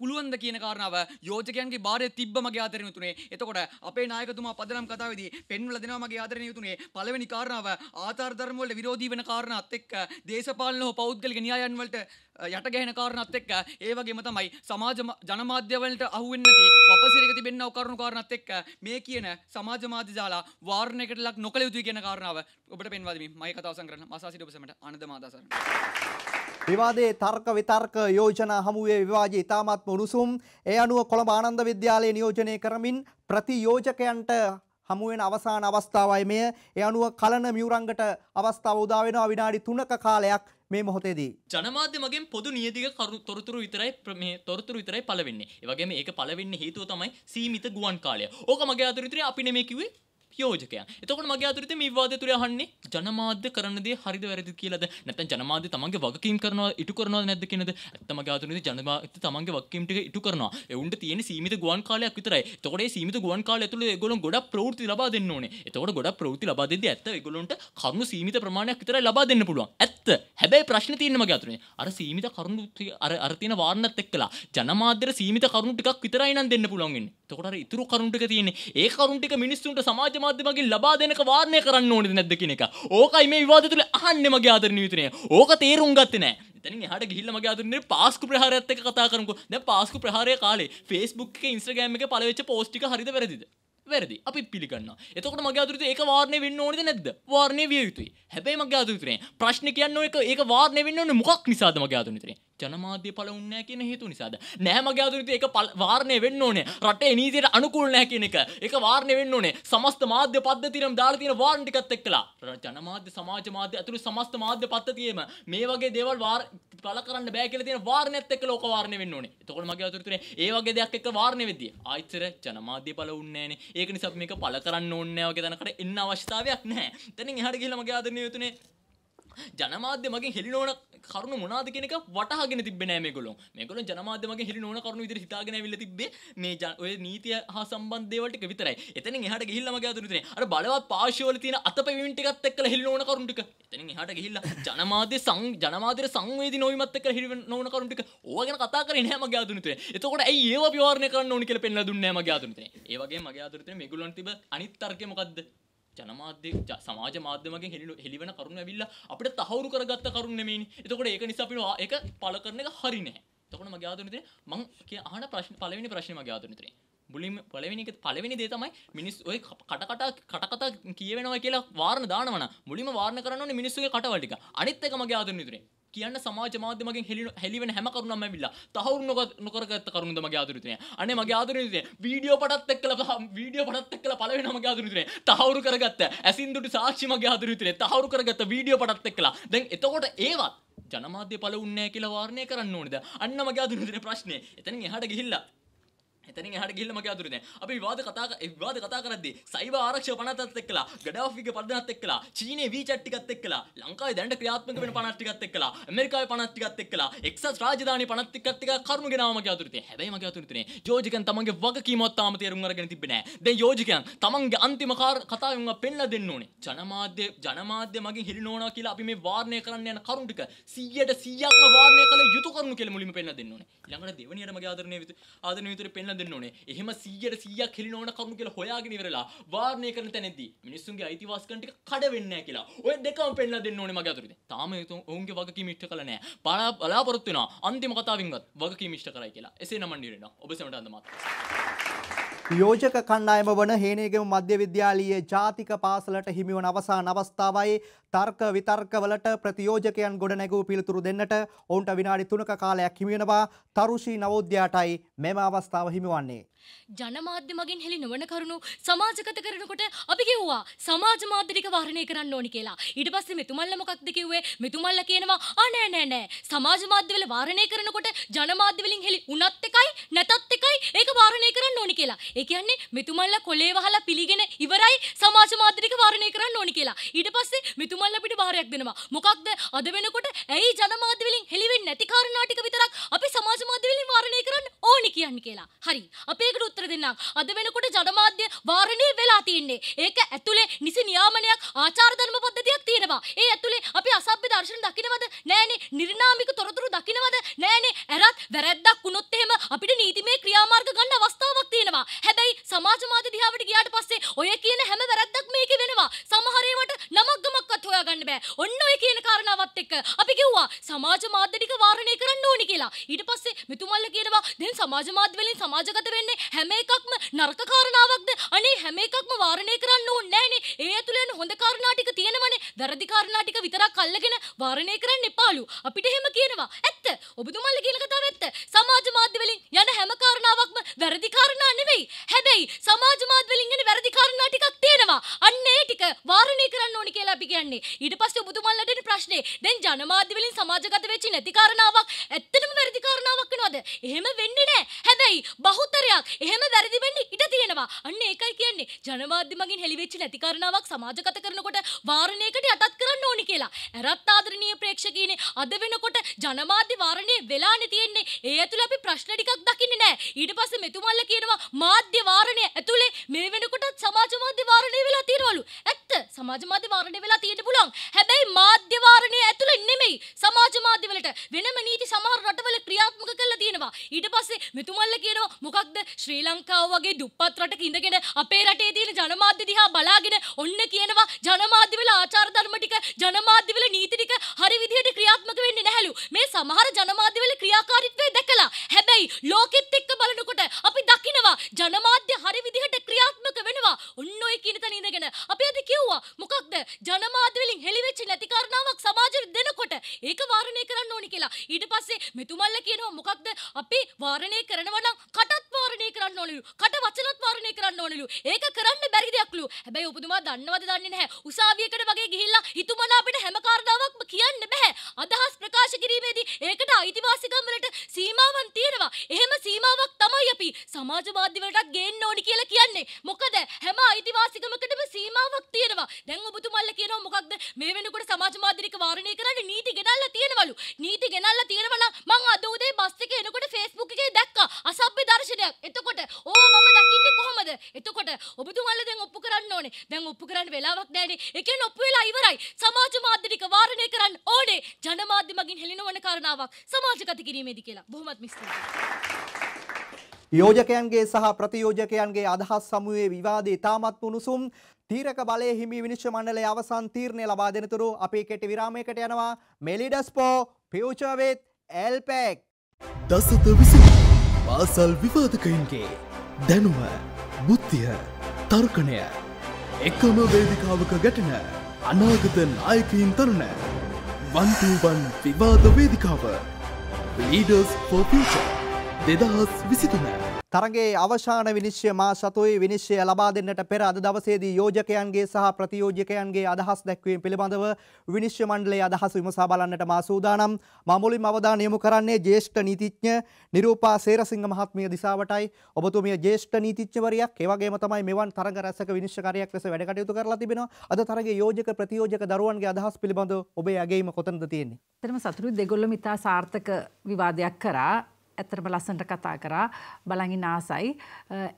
පුළුවන්ද කියන කාරණාව යෝජකයන්ගේ බාරය තිබ්බ මගේ ආදරණීය යුතුනේ. එතකොට අපේ නායකතුමා පදනම් කතාවේදී පෙන්වලා දෙනවා මගේ ආදරණීය යුතුනේ පළවෙනි කාරණාව ආචාර ධර්ම වලට විරෝධී වෙන කාරණාත් එක්ක දේශපාලන හෝ පෞද්ගලික න්‍යායන් වලට යටගැහෙන කාරණාත් එක්ක ඒ වගේම තමයි සමාජ ජනමාධ්‍ය වලට අහුවෙන්නේ නැති වපසිරක තිබෙන්නව කරුණු කාරණාත් එක්ක මේ කියන සමාජ මාධ්‍ය ජාලා වාරණයකට ලක් නොකළ යුතුයි කියන කාරණාව ඔබට පෙන්වා දෙමින් මගේ කතාව සංග්‍රහන මාසාසිට ඔබ සමට ආනන්ද මාදාසරණ විවාදයේ තර්ක විතර්ක යෝජනා හමුවේ විවාදයේ ඉතාමත්ම උණුසුම්. ඒ අනුව කොළඹ ආනන්ද විද්‍යාලයේ නියෝජනය කරමින් ප්‍රතියෝජකයන්ට හමුවෙන අවසාන අවස්ථාවයි මෙය. ඒ අනුව කලන මියුරංගට අවස්ථාව උදා වෙනවා විනාඩි 3ක කාලයක් මේ මොහොතේදී ජනමාධ්‍ය මගෙන් පොදු නියතික තොරතුරු විතරයි මේ තොරතුරු විතරයි පළවෙන්නේ. ඒ වගේම ඒක පළවෙන්නේ හේතුව තමයි සීමිත ගුවන් කාලය. ඕක මගේ අතරින් අපි නෙමෙයි කිව්වේ යෝජකයන් එතකොට මගේ අතුරත මේ වාදය තුර හන්නේ ජනමාධ්‍ය කරනදේ හරිද වැරදි කියලද නැත ජනමාධ්‍ය තමන්ගේ වගකීම් කරනවා ඉටු කරනවා නැද කියෙනද ඇත්තම ගාතුනද ජනමාත තමන්ගේ වක්කීමට ඉටු කරනවා එවුන්ට තියෙන සීමිත ගුවන් කාලයක් විතරයි තොට සීමිත ගුවන් කාල ඇතුළ ගොල ගොඩ ප්‍රෘති ලබා දෙන්න ඕනේ එතකොට ගොඩ ප්‍රෘති ලබාදෙද ඇත්ත ගොලොන්ට කරුණු සීමිත ප්‍රමාණයක් විතර ලබා දෙන්න පුළුවන් ඇත්ත හැබැයි ප්‍රශ්න තියන්නම ගතුනේ අර සීමිත කරුණු අරතින වාරණත් එක්කලා ජනමාධ්‍යර සීමිත කරුණු ටිකක් විතරයි නම් දෙන්න පුළුවන්ගන්න තොකට ඉතුරු කරුණුටික තියන්නේ ඒ කරුණුටික මිනිස්සුන්ට සමාජම මාධ්‍යමගින් ලබා දෙනක වාදනය කරන්න ඕනද නැද්ද කියන එක. ඕකයි මේ විවාද තුල අහන්නේ මගේ ආදරණීය මිතුරනේ. ඕක තේරුම් ගත්තේ නැහැ. එතනින් එහාට ගිහිල්ලා මගේ ආදරණීය පාස්කු ප්‍රහාරයත් එක්ක කතා කරමුකෝ. දැන් පාස්කු ප්‍රහාරය කාලේ Facebook එකේ Instagram එකේ පළ වෙච්ච post ටික හරිද වැරදිද? වැරදි අපි පිළිගන්න එතකට මගේ අතුරත ඒක වාර්ණය වෙන්න ඕනද නැද්ද වාර්ණය විය යුතුයි හැබැයි මගේ අතුරතුරේ ප්‍රශ්න කියන්න එක ඒක වාර්ණය වෙන්න ඕන මොකක් නිසාද මගේ අතුරතුරේ ජනමාධ්‍ය පලවුන්න කියන හේතු නිසාද නෑමගේ අතුරිත එක වාර්ණය වෙන්න ඕනේ රටේ නීතියට අනුකූල නෑ කියන එක එක වාර්ණය වෙන්න ඕනේ සමස්ත මාධ්‍ය පද්ධතියනම් දාලා තියෙන වාර්ණ ටිකත් එක්කලා ජනමාධ්‍ය සමාජ මාධ්‍ය අතුරු සමස්ත මාධ්‍ය පද්ධතියෙම මේ වගේ දේවල් වාර් පල කරන්න බෑ කියලා තියෙන වාර්ණයත් එක්ක ලෝක වාර්ණය වෙන්න ඕනේ එතකොට මගේ අතුරිතනේ ඒ වගේ දෙයක් එක්ක වාර්ණය වෙද්දී ආයිත්තර ජනමාධ්‍ය පලවුන්නේ නෑනේ ඒක නිසා මේක පල කරන්න ඕනේ නෑ වගේ තැනකට එන්න අවශ්‍යතාවයක් නෑ එතනින් එහාට ගිහලා මගේ ආදරණීය යුතුනේ ජනමාධ්‍ය මගේ හෙළි නෝන කරුණු මොනාද කෙනෙක වටහගෙන තිබෙන මේගොලො මේගොලො ජනමාධ්‍යමගේ හෙළි නෝන කරුණු විදිහට හිතාගෙන ඇවිල්ලා තිබ්බේ මේ ඔය නීතිය හා සම්බන්ධ දේවල් ටික විතරයි. එතනින් එහාට ගිහිල්ලා මගේ අතුරු තියෙන අර බලවත් පාර්ශ්වවල තියෙන අතපැවීම් ටිකත් එක්කලා හෙළි නෝන කරුණු ටික. එතනින් එහාට ගිහිල්ලා ජනමාධ්‍ය සං ජනමාධ්‍යර සංවේදී නොවීමත් එක්කලා හෙළි නෝන කරුණු ටික ඕවා ගැන කතා කරේ නෑ මගේ අතුරු තියෙන. එතකොට ඇයි ඒව විවරණය කරන්න ඕනි කියලා පෙන්ලා දුන්නේ නෑ මගේ අතුරු තියෙන. ඒ වගේම මගේ අතුරු තියෙන මේගොල්ලන් තිබ අනිත් තර්කය මොකද්ද? ජනමාධ්‍ය සමාජ මාධ්‍යමගේ හෙලි හෙලිවන කරුණ ඇවිල්ල අපිට තහවුරු කරගත්ත කරුණ නෙමෙයි. එතකොට ඒක නිසා අපිට ඒක පළ කරන එක හරි නැහැ. එතකොට මගේ ආදරණිතේ මං කිය අහන ප්‍රශ්න පළවෙනි ප්‍රශ්නේ මගේ ආදරණිතේ. මුලින්ම පළවෙනි එක පළවෙනි දේ තමයි මිනිස් ඔය කට කට කට කතා කියවෙනවා කියලා වාරණ දානවනම් මුලින්ම වාරණ කරන්න ඕනේ මිනිස්සුගේ කටවල ටික. අනිත් එක මගේ ආදරණිතේ. කියන්න සමාජ මාධ්‍යමගෙන් හෙලි හෙලිවෙන හැම කරුණක්ම ඇවිල්ලා තහවුරු නොකරගත්ත කරුණුද මගේ ආදරිතනේ අනේ මගේ ආදරිතනේ වීඩියෝ පටත් එක්කලා වීඩියෝ පටත් එක්කලා පළවෙනි මගේ ආදරිතනේ තහවුරු කරගත්ත ඇසින් දුටු සාක්ෂි මගේ ආදරිතනේ තහවුරු කරගත්ත වීඩියෝ පටත් එක්කලා දැන් එතකොට ඒවත් ජනමාධ්‍ය පළ උන්නේ කියලා වාර්ණය කරන්න ඕනද අන්න මගේ ආදරිතනේ ප්‍රශ්නේ එතනින් එහාට ගිහිල්ලා එතනින් එහාට ගිහිල්ලා මගේ අඳුරේ නැහැ. අපි විවාද කතා විවාද කතා කරද්දී සයිබර් ආරක්ෂක 50ත් එක්කලා, ගඩාෆිගේ 50ත් එක්කලා, චීනේ WeChat ටිකත් එක්කලා, ලංකාවේ දැනට ක්‍රියාත්මක වෙන 50 ටිකත් එක්කලා, ඇමරිකාවේ 50 ටිකත් එක්කලා, එක්සස් රාජධානී 50 ටිකත් එක්ක කරුණු ගෙනාව මගේ අඳුරේ තියෙන. හැබැයි මගේ අඳුරේ තියෙන්නේ යෝජිකන් තමන්ගේ වගකීමවත් තාම තේරුම් අරගෙන තිබ්බේ නැහැ. දැන් යෝජිකන් තමන්ගේ අන්තිම කතාවෙන් වා පෙන්ලා දෙන්න ඕනේ. ජනමාධ්‍ය ජනමාධ්‍ය මගෙන් හිරිනෝනවා කියලා අපි මේ වාර්ණය කරන්න යන කරුණු ටික 100ට 100ක්ම වාර්ණය කළ යුතු කරුණු කියලා මුලින්ම පෙන්ලා දෙන්න ඕනේ. ඊළඟට දෙවෙනියට මගේ ආදරණීය ආදරණීය විතර පෙන්ලා දෙන්න ඕනේ එහෙම සීයට සීයක් හෙලි ඕන කරුණු කියලා හොයාගෙන ඉවරලා වාර්ණය කරන තැනදී මිනිස්සුන්ගේ අයිතිවාසිකම් ටික කඩ වෙන්නේ කියලා ඔය දෙකම පෙන්නලා දෙන්න ඕනේ මගේ අතුරෙන් තාම ඔවුන්ගේ වගකීම් ඉෂ්ට කළා නෑ බලාපොරොත්තු වෙනවා අන්තිම කතාවින්වත් වගකීම් ඉෂ්ට කරයි කියලා එසේ නමන් නිරෙනවා ඔබ සැමට අද මාතෘකාව යෝජක කණ්ඩායම වන හේනේගම මධ්‍ය විද්‍යාලයේ ජාතික පාසලට හිමිවන අවසාන අවස්ථාවයි තර්ක විතර්කවලට ප්‍රතියෝජකයන් ගොඩනැගූ පිළිතුරු දෙන්නට ඔවුන්ට විනාඩි තුනක කාලයක් හිමිවෙනවා තරුෂී නවෝද්‍යයාටයි මෙම අවස්ථාව හිමිවන්නේ. ජනමාධ්‍ය මගින් හෙළි නොවන කරුණු සමාජගත කරනකොට අපි කිව්වා සමාජ මාධ්‍යනික වාරණය කරන්න ඕනි කියලා. ඊට පස්සේ මෙතුමල්ල මොකක්ද කිව්වේ? මෙතුමල්ල කියනවා ආ නෑ නෑ නෑ සමාජ මාධ්‍යවල වාරණය කරනකොට ජනමාධ්‍ය වලින් හෙළි උනත් එකයි නැතත් එකයි ඒක වාරණය කරන්න ඕනි කියලා. ඒ කියන්නේ මෙතුමල්ල කොලේ වහලා පිළිගෙන ඉවරයි සමාජ මාධ්‍යනික වාරණය කරන්න ඕනි කියලා. ඊට පස්සේ මෙතුමල්ල සිතුමල් අපිට බාරයක් දෙනවා. මොකක්ද අද වෙනකොට ඇයි ජනමාධ්‍ය වලින් හෙළිවෙන්නේ නැති කාරණා ටික විතරක් අපි සමාජ මාධ්‍ය වලින් වාරණය කරන්න ඕනි කියන්නේ කියලා. හරි. අපි ඒකට උත්තර දෙන්නම්. අද වෙනකොට ජනමාධ්‍ය වාරණය වෙලා තියෙන්නේ. ඒක ඇතුලේ නිසි නියාමනයක් ආචාර ධර්ම පද්ධතියක් තියෙනවා. ඒ ඇතුලේ අපි අසභ්‍ය දර්ශන දකින්නවද? නෑනේ. නිර්නාමික තොරතුරු දකින්නවද? නෑනේ. ඇරත් වැරද්දක් වුණොත් එහෙම අපිට නීතිමය ක්‍රියාමාර්ග ගන්න අවස්ථාවක් තියෙනවා. හැබැයි සමාජ මාධ්‍ය දිහාවට ගියාට පස්සේ ඔය කියන හැම වැරද්දක් මේකේ වෙනවා. සමහර ඒවාට නමක් ගමක්වත් එකක් හොයාගන්න බෑ. ඔන්න ඔය කියන කාරණාවත් එක්ක අපි කිව්වා සමාජ මාධ්‍ය ටික වාරණය කරන්න ඕනි කියලා. ඊට පස්සේ මෙතුමල්ල කියනවා දැන් සමාජ මාධ්‍ය වලින් සමාජගත වෙන්නේ හැම එකක්ම නරක කාරණාවක්ද? අනේ හැම එකක්ම වාරණය කරන්න ඕනේ නෑනේ. ඒ ඇතුළේ යන හොඳ කාරණා ටික තියෙනවනේ. වැරදි කාරණා ටික විතරක් අල්ලගෙන වාරණය කරන්න එපාලු. අපිට එහෙම කියනවා. ඇත්ත. ඔබතුමල්ල කියන කතාව ඇත්ත. සමාජ මාධ්‍ය වලින් යන හැම කාරණාවක්ම වැරදි කාරණා නෙවෙයි. හැබැයි සමාජ මාධ්‍ය වලින් එන වැරදි කාරණා ටිකක් තියෙනවා. අන්න ඒ ටික වාරණය කරන්න ඕනි කියලා අපි කියන්නේ. තියෙන්නේ. ඊට පස්සේ ඔබතුමන්ලටනේ ප්‍රශ්නේ. දැන් ජනමාධ්‍ය වලින් සමාජගත වෙච්ච නැති කාරණාවක් ඇත්තටම වැරදි කාරණාවක් වෙනවද? එහෙම වෙන්නේ නැහැ. හැබැයි බහුතරයක් එහෙම වැරදි වෙන්න ඉඩ තියෙනවා. අන්න ඒකයි කියන්නේ. ජනමාධ්‍ය මගින් හෙළිවෙච්ච නැති කාරණාවක් සමාජගත කරනකොට වාරණයකට යටත් කරන්න ඕනි කියලා. ඇරත් ආදරණීය ප්‍රේක්ෂකීනේ අද වෙනකොට ජනමාධ්‍ය වාරණය වෙලානේ තියෙන්නේ. ඒ ඇතුළේ අපි ප්‍රශ්න ටිකක් දකින්නේ නැහැ. ඊට පස්සේ මෙතුමල්ල කියනවා මාධ්‍ය වාරණය ඇතුළේ මේ වෙනකොටත් සමාජ මාධ්‍ය වාරණය වෙලා තියෙනවලු. ඇත්ත සමාජ මාධ්‍ය වාරණය වෙලා තියෙන පුළුවන්. හැබැයි මාධ්‍ය වාරණය ඇතුළේ නෙමෙයි සමාජ මාධ්‍යවලට වෙනම නීති සමහර රටවල ක්‍රියාත්මක කරලා තියෙනවා. ඊට පස්සේ මෙතුමල්ල කියනවා මොකක්ද ශ්‍රී ලංකාව වගේ දුප්පත් රටක ඉඳගෙන අපේ රටේ තියෙන ජනමාධ්‍ය දිහා බලාගෙන ඔන්න කියනවා ජනමාධ්‍යවල ආචාර ධර්ම ටික ජනමාධ්‍යවල නීති ටික හරි විදිහට ක්‍රියාත්මක වෙන්නේ නැහැලු. මේ සමහර ජනමාධ්‍යවල ක්‍රියාකාරීත්වය දැකලා. හැබැයි ලෝකෙත් එක්ක බලනකොට අපි දකිනවා ජනමාධ්‍ය හරි විදිහට ක්‍රියාත්මක වෙනවා. ඔන්න ඔය කියන තැන ඉඳගෙන අපි අද කිව්වා මොකක්ද ජනමාධ්‍ය මැතිවලින් හෙළිවෙච්ච නැති කාරණාවක් සමාජයට දෙනකොට ඒක වාරණය කරන්න ඕනි කියලා. ඊට පස්සේ මෙතුමල්ලා කියනවා මොකක්ද අපි වාරණය කරනවා නම් කටත් වාරණය කරන්න ඕනලු. කට වචනත් වාරණය කරන්න ඕනලු. ඒක කරන්න බැරි දෙයක්ලු. හැබැයි ඔබතුමා දන්නවද දන්නේ නැහැ. උසාවියකට වගේ ගිහිල්ලා හිතුමනාපට හැම කාරණාවක්ම කියන්න බෑ. අදහස් ප්‍රකාශ කිරීමේදී ඒකට අයිතිවාසිකම් වලට සීමාවන් තියෙනවා. එහෙම සීමාවක් තමයි අපි සමාජවාදී වලටත් ගේන්න ඕනි කියලා කියන්නේ. මොකද හැම අයිතිවාසිකමකටම සීමාවක් තියෙනවා. දැන් ඔබතුමල්ලා කියනවා මොකක්ද මොකක්ද මේ වෙනකොට සමාජ මාධ්‍යනික වාරණය කරන්න නීති ගෙනල්ලා තියෙනවලු. නීති ගෙනල්ලා තියෙනවා නම් මං අද උදේ බස් එකේ එනකොට Facebook එකේ දැක්කා අසභ්‍ය දර්ශනයක්. එතකොට ඕවා මම දකින්නේ කොහමද? එතකොට ඔබතුමාලා දැන් ඔප්පු කරන්න ඕනේ. දැන් ඔප්පු කරන්න වෙලාවක් නැහැනේ. ඒ කියන්නේ ඔප්පු වෙලා ඉවරයි. සමාජ මාධ්‍යනික වාරණය කරන්න ඕනේ. ජනමාධ්‍ය මගින් හෙළිනවන කාරණාවක් සමාජගත කිරීමේදී කියලා. බොහොමත් ස්තුතියි. යෝජකයන්ගේ සහ ප්‍රතියෝජකයන්ගේ අදහස් සමුවේ විවාදේ තාමත් උණුසුම් තීරක බලය හිමි විනිශ්චය මණ්ඩලය අවසන් තීරණය ලබා දෙනතුරු අපි කෙටි විරාමයකට යනවා මෙලිඩස්පෝ ෆියුචර් with එල්පෙක් e දසත විසි පාසල් විවාදකයින්ගේ දැනුම බුද්ධිය තර්කණය එකම වේදිකාවක ගැටන අනාගත නායකයින් තරුණ වන්ටූබන් විවාද වේදිකාව ලීඩර්ස් for future දෙදහස් විසිතුනෑ තරගේ අවශාන විනිශ්්‍ය මා සතුයි විනිශ්්‍යය ලබා දෙන්නට පෙර අද දවසේදී යෝජකයන්ගේ සහ ප්‍රතියෝජකයන්ගේ අදහස් දැක්වීම පිළිබඳව විනිශ්්‍ය මණ්ඩලේ අදහස විමසා බලන්නට මා සූදානම් මමුලින් අවධාන යොමු කරන්නේ ජේෂ්ඨ නීතිඥ නිරූපා සේරසිංහ මහත්මිය දිසාවටයි ඔබතුමිය ජේෂ්ඨ නීතිච්චවරයක් ඒවගේම තමයි මෙවන් තරග රැසක විනිශ්්‍යකාරයක් ලෙස වැඩකටයුතු කරලා තිබෙනවා අද තරගේ යෝජක ප්‍රතියෝජක දරුවන්ගේ අදහස් පිළිබඳව ඔබේ ඇගේම කොතනද තියෙන්නේ. තරම සතුරු දෙගොල්ලම ඉතා සාර්ථක විවාදයක් කරා ඇතරම ලස්සට කතා කරා බලඟි නාසයි.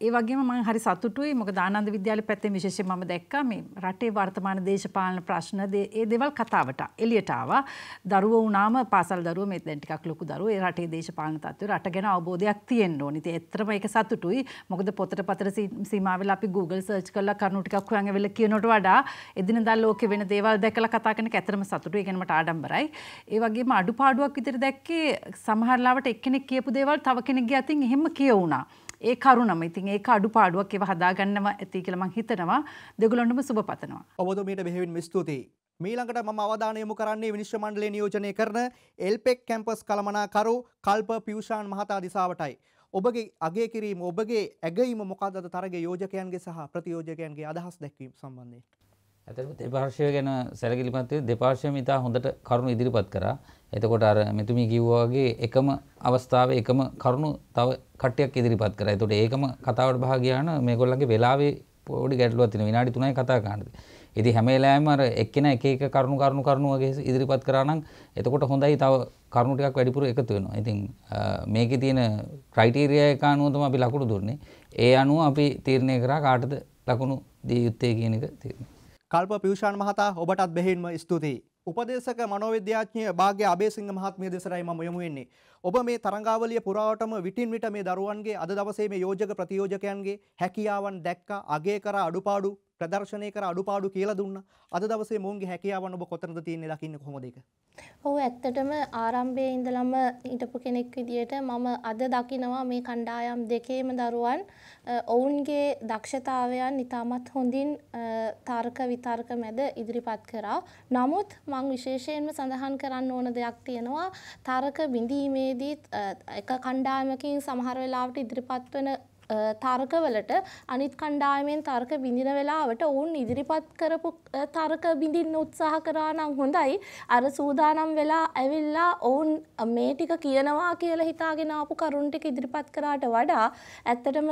ඒවගේ මං හරි සතුටුයි මොක දානන්ද විද්‍යාල පැත්තේ විශේෂ ම දැක්ක මේ රටේ වර්තමාන දේශපාලන ප්‍රශ්න ඒ දෙවල් කතාවට එලියටාව දරුව වනාම පසල් දරුව මේ දැටිකක් ලොකු දරුව රටේ දේශපාලන තත්ව රට ගැන අවබෝධයක් තියෙන් ඕනි එත්‍රම එක සතුටුයි මොකද පොතට පතර සීමාවල අපි Google සර්ච් කල්ලා කරුණුටිකක් හොයන් වෙල කියනොට වඩා එදිනදා ලෝකෙ වෙන දේවල් දැකලා කතා කරන ඇතරම සතුටුයි ගැනීමට ආඩම්බරයි. ඒ වගේම අඩුපාඩුවක් විතර දැක්කේ සමහරලාවට එක්කෙනෙක් කියපු කියපු දේවල් තව කෙනෙක්ගේ අතින් එහෙම කියවුණා. ඒ කරුණම ඉතින් ඒක අඩුපාඩුවක් ඒව හදාගන්නවා ඇති කියලා මං හිතනවා. දෙගොල්ලන්ටම සුබ පතනවා. ඔබතුමීට බෙහෙවින්ම ස්තුතියි. මීළඟට මම අවධානය යොමු කරන්නේ විනිශ්චය මණ්ඩලයේ නියෝජනය කරන එල්පෙක් කැම්පස් කළමනාකරු කල්ප පියුෂාන් මහතා දිසාවටයි. ඔබගේ අගේ කිරීම ඔබගේ ඇගීම මොකක්ද තරගේ යෝජකයන්ගේ සහ ප්‍රතියෝජකයන්ගේ අදහස් දැක්වීම සම්බන්ධයෙන් ඇතරම දෙපාර්ශය ගැන සැලකිලිමත් දෙපාර්ශයම ඉතා හොඳට කරුණු ඉදිරිපත් කරා. එතකොට අර මෙතුමී කිව්වා වගේ එකම අවස්ථාවේ එකම කරුණු තව කට්ටියක් ඉදිරිපත් කරා. එතකොට ඒකම කතාවට භාගියාන මේගොල්ලන්ගේ වෙලාවේ පොඩි ගැටලුවක් තියෙනවා. විනාඩි 3යි කතා කරන්නේ. ඉතින් හැම වෙලාවෙම අර එක්කෙනා එක එක කරුණු කරුණු කරුණු වගේ ඉදිරිපත් කරා නම් එතකොට හොඳයි තව කරුණු ටිකක් වැඩිපුර එකතු වෙනවා. ඉතින් මේකේ තියෙන ක්‍රයිටීරියා එක අනුව තමයි අපි ලකුණු දුන්නේ. ඒ අනුව අපි තීරණය කරා කාටද ලකුණු දිය යුත්තේ කියන එක තීරණය කල්ප පියෂාන් මහතා ඔබටත් බෙහෙන්ම ස්තුතියි. උපදේශක මනෝවිද්‍යාඥය භාග්‍ය අබේසිංහ මහත්මිය දෙසරයි මම යොමු වෙන්නේ. ඔබ මේ තරඟාවලිය පුරාවටම විටින් විට මේ දරුවන්ගේ අද දවසේ මේ යෝජක ප්‍රතියෝජකයන්ගේ හැකියාවන් දැක්කා, අගය කරා අඩුපාඩු ප්‍රදර්ශනය කර අඩුපාඩු කියලා දුන්නා. අද දවසේ මොවුන්ගේ හැකියාවන් ඔබ කොතනද තියෙන්නේ දකින්නේ කොහොමද ඒක? ඔව් ඇත්තටම ආරම්භයේ ඉඳලම හිටපු කෙනෙක් විදියට මම අද දකිනවා මේ කණ්ඩායම් දෙකේම දරුවන් ඔවුන්ගේ දක්ෂතාවයන් ඉතාමත් හොඳින් තර්ක විතර්ක මැද ඉදිරිපත් කරා. නමුත් මං විශේෂයෙන්ම සඳහන් කරන්න ඕන දෙයක් තියෙනවා තර්ක බිඳීමේදී එක කණ්ඩායමකින් සමහර වෙලාවට ඉදිරිපත් වෙන තර්කවලට අනිත් කණ්ඩායමෙන් තර්ක විඳින වෙලාවට ඔවුන් ඉදිරිපත් කරපු තර්ක බිඳින්න උත්සාහ කරා නම් හොඳයි අර සූදානම් වෙලා ඇවිල්ලා ඔවුන් මේ ටික කියනවා කියලා හිතාගෙන ආපු කරුණු ටික ඉදිරිපත් කරාට වඩා ඇත්තටම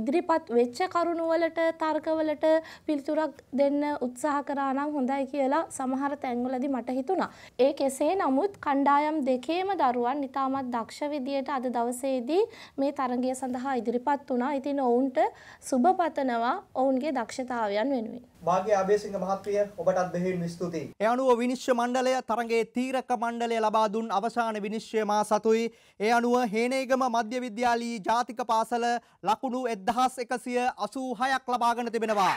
ඉදිරිපත් වෙච්ච කරුණු වලට තර්කවලට පිළිතුරක් දෙන්න උත්සාහ කරා නම් හොඳයි කියලා සමහර තැන්වලදී මට හිතුණා. ඒ කෙසේ නමුත් කණ්ඩායම් දෙකේම දරුවන් ඉතාමත් දක්ෂ විදියට අද දවසේදී මේ තරගය සඳහා ඉදිරිපත් ඉදිරිපත් වුණා. ඉතින් ඔවුන්ට සුබ පතනවා ඔවුන්ගේ දක්ෂතාවයන් වෙනුවෙන්. මාගේ ආභයසිංහ මහත්මිය ඔබටත් බෙහෙවින් ස්තුතියි. ඒ අනුව විනිශ්චය මණ්ඩලය තරඟයේ තීරක මණ්ඩලය ලබා දුන් අවසාන විනිශ්චය මා සතුයි. ඒ අනුව හේනේගම මධ්‍ය විද්‍යාලයේ ජාතික පාසල ලකුණු 1186ක් ලබාගෙන තිබෙනවා.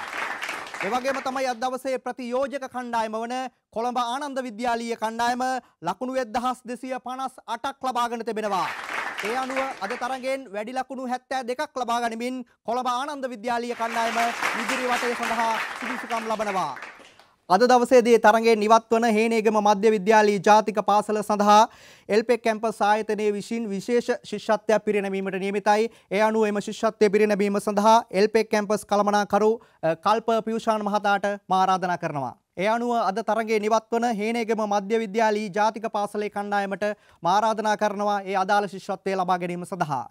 එවගේම තමයි අද දවසේ ප්‍රතියෝජක කණ්ඩායම වන කොළඹ ආනන්ද විද්‍යාලීය කණ්ඩායම ලකුණු 1258ක් ලබාගෙන තිබෙනවා. ඒ අනුව අද තරගෙන් වැඩි ලකුණු 72ක් ලබා ගනිමින් කොළඹ ආනන්ද විද්‍යාලීය කණ්ඩායම ඉදිරි වටේ සඳහා සුදුසුකම් ලබනවා. අද දවසේදී තරගේ නිවත්වන හේනේගම මධ්‍ය විද්‍යාලීය ජාතික පාසල සඳහා එල්පෙක් කැම්පස් ආයතනයේ විසින් විශේෂ ශිෂ්‍යත්වයක් පිරිනැමීමට නියමිතයි. ඒ අනුව එම ශිෂ්‍යත්වය පිරිනැමීම සඳහා එල්පෙක් කැම්පස් කළමනාකරු කල්ප පියුෂාන් මහතාට මා ආරාධනා කරනවා. ඒ අනුව අද තරගේ නිවත්වන හේනේගම මධ්‍ය විද්‍යාලී ජාතික පාසලේ කණ්ඩායමට මාරාධනා කරනවා ඒ අදාළ ශිෂ්‍යත්වය ලබා ගැනීම සඳහා.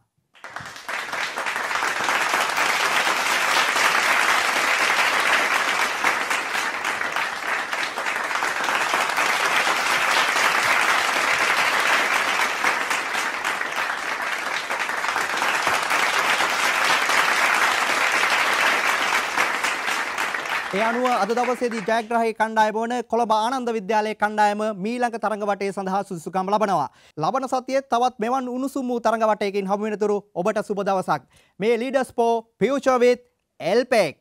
අනුව අද දවසේදී ජයග්‍රහී කණ්ඩායම වන කොළඹ ආනන්ද විද්‍යාලයේ කණ්ඩායම මීළඟ තරඟ වටේ සඳහා සුදුසුකම් ලබනවා. ලබන සතියේ තවත් මෙවන් උණුසුම් වූ තරඟ වටයකින් හමු වෙනතුරු ඔබට සුබ දවසක්. මේ ලීඩර්ස් පෝ ෆියුචර් විත් එල්පෙක්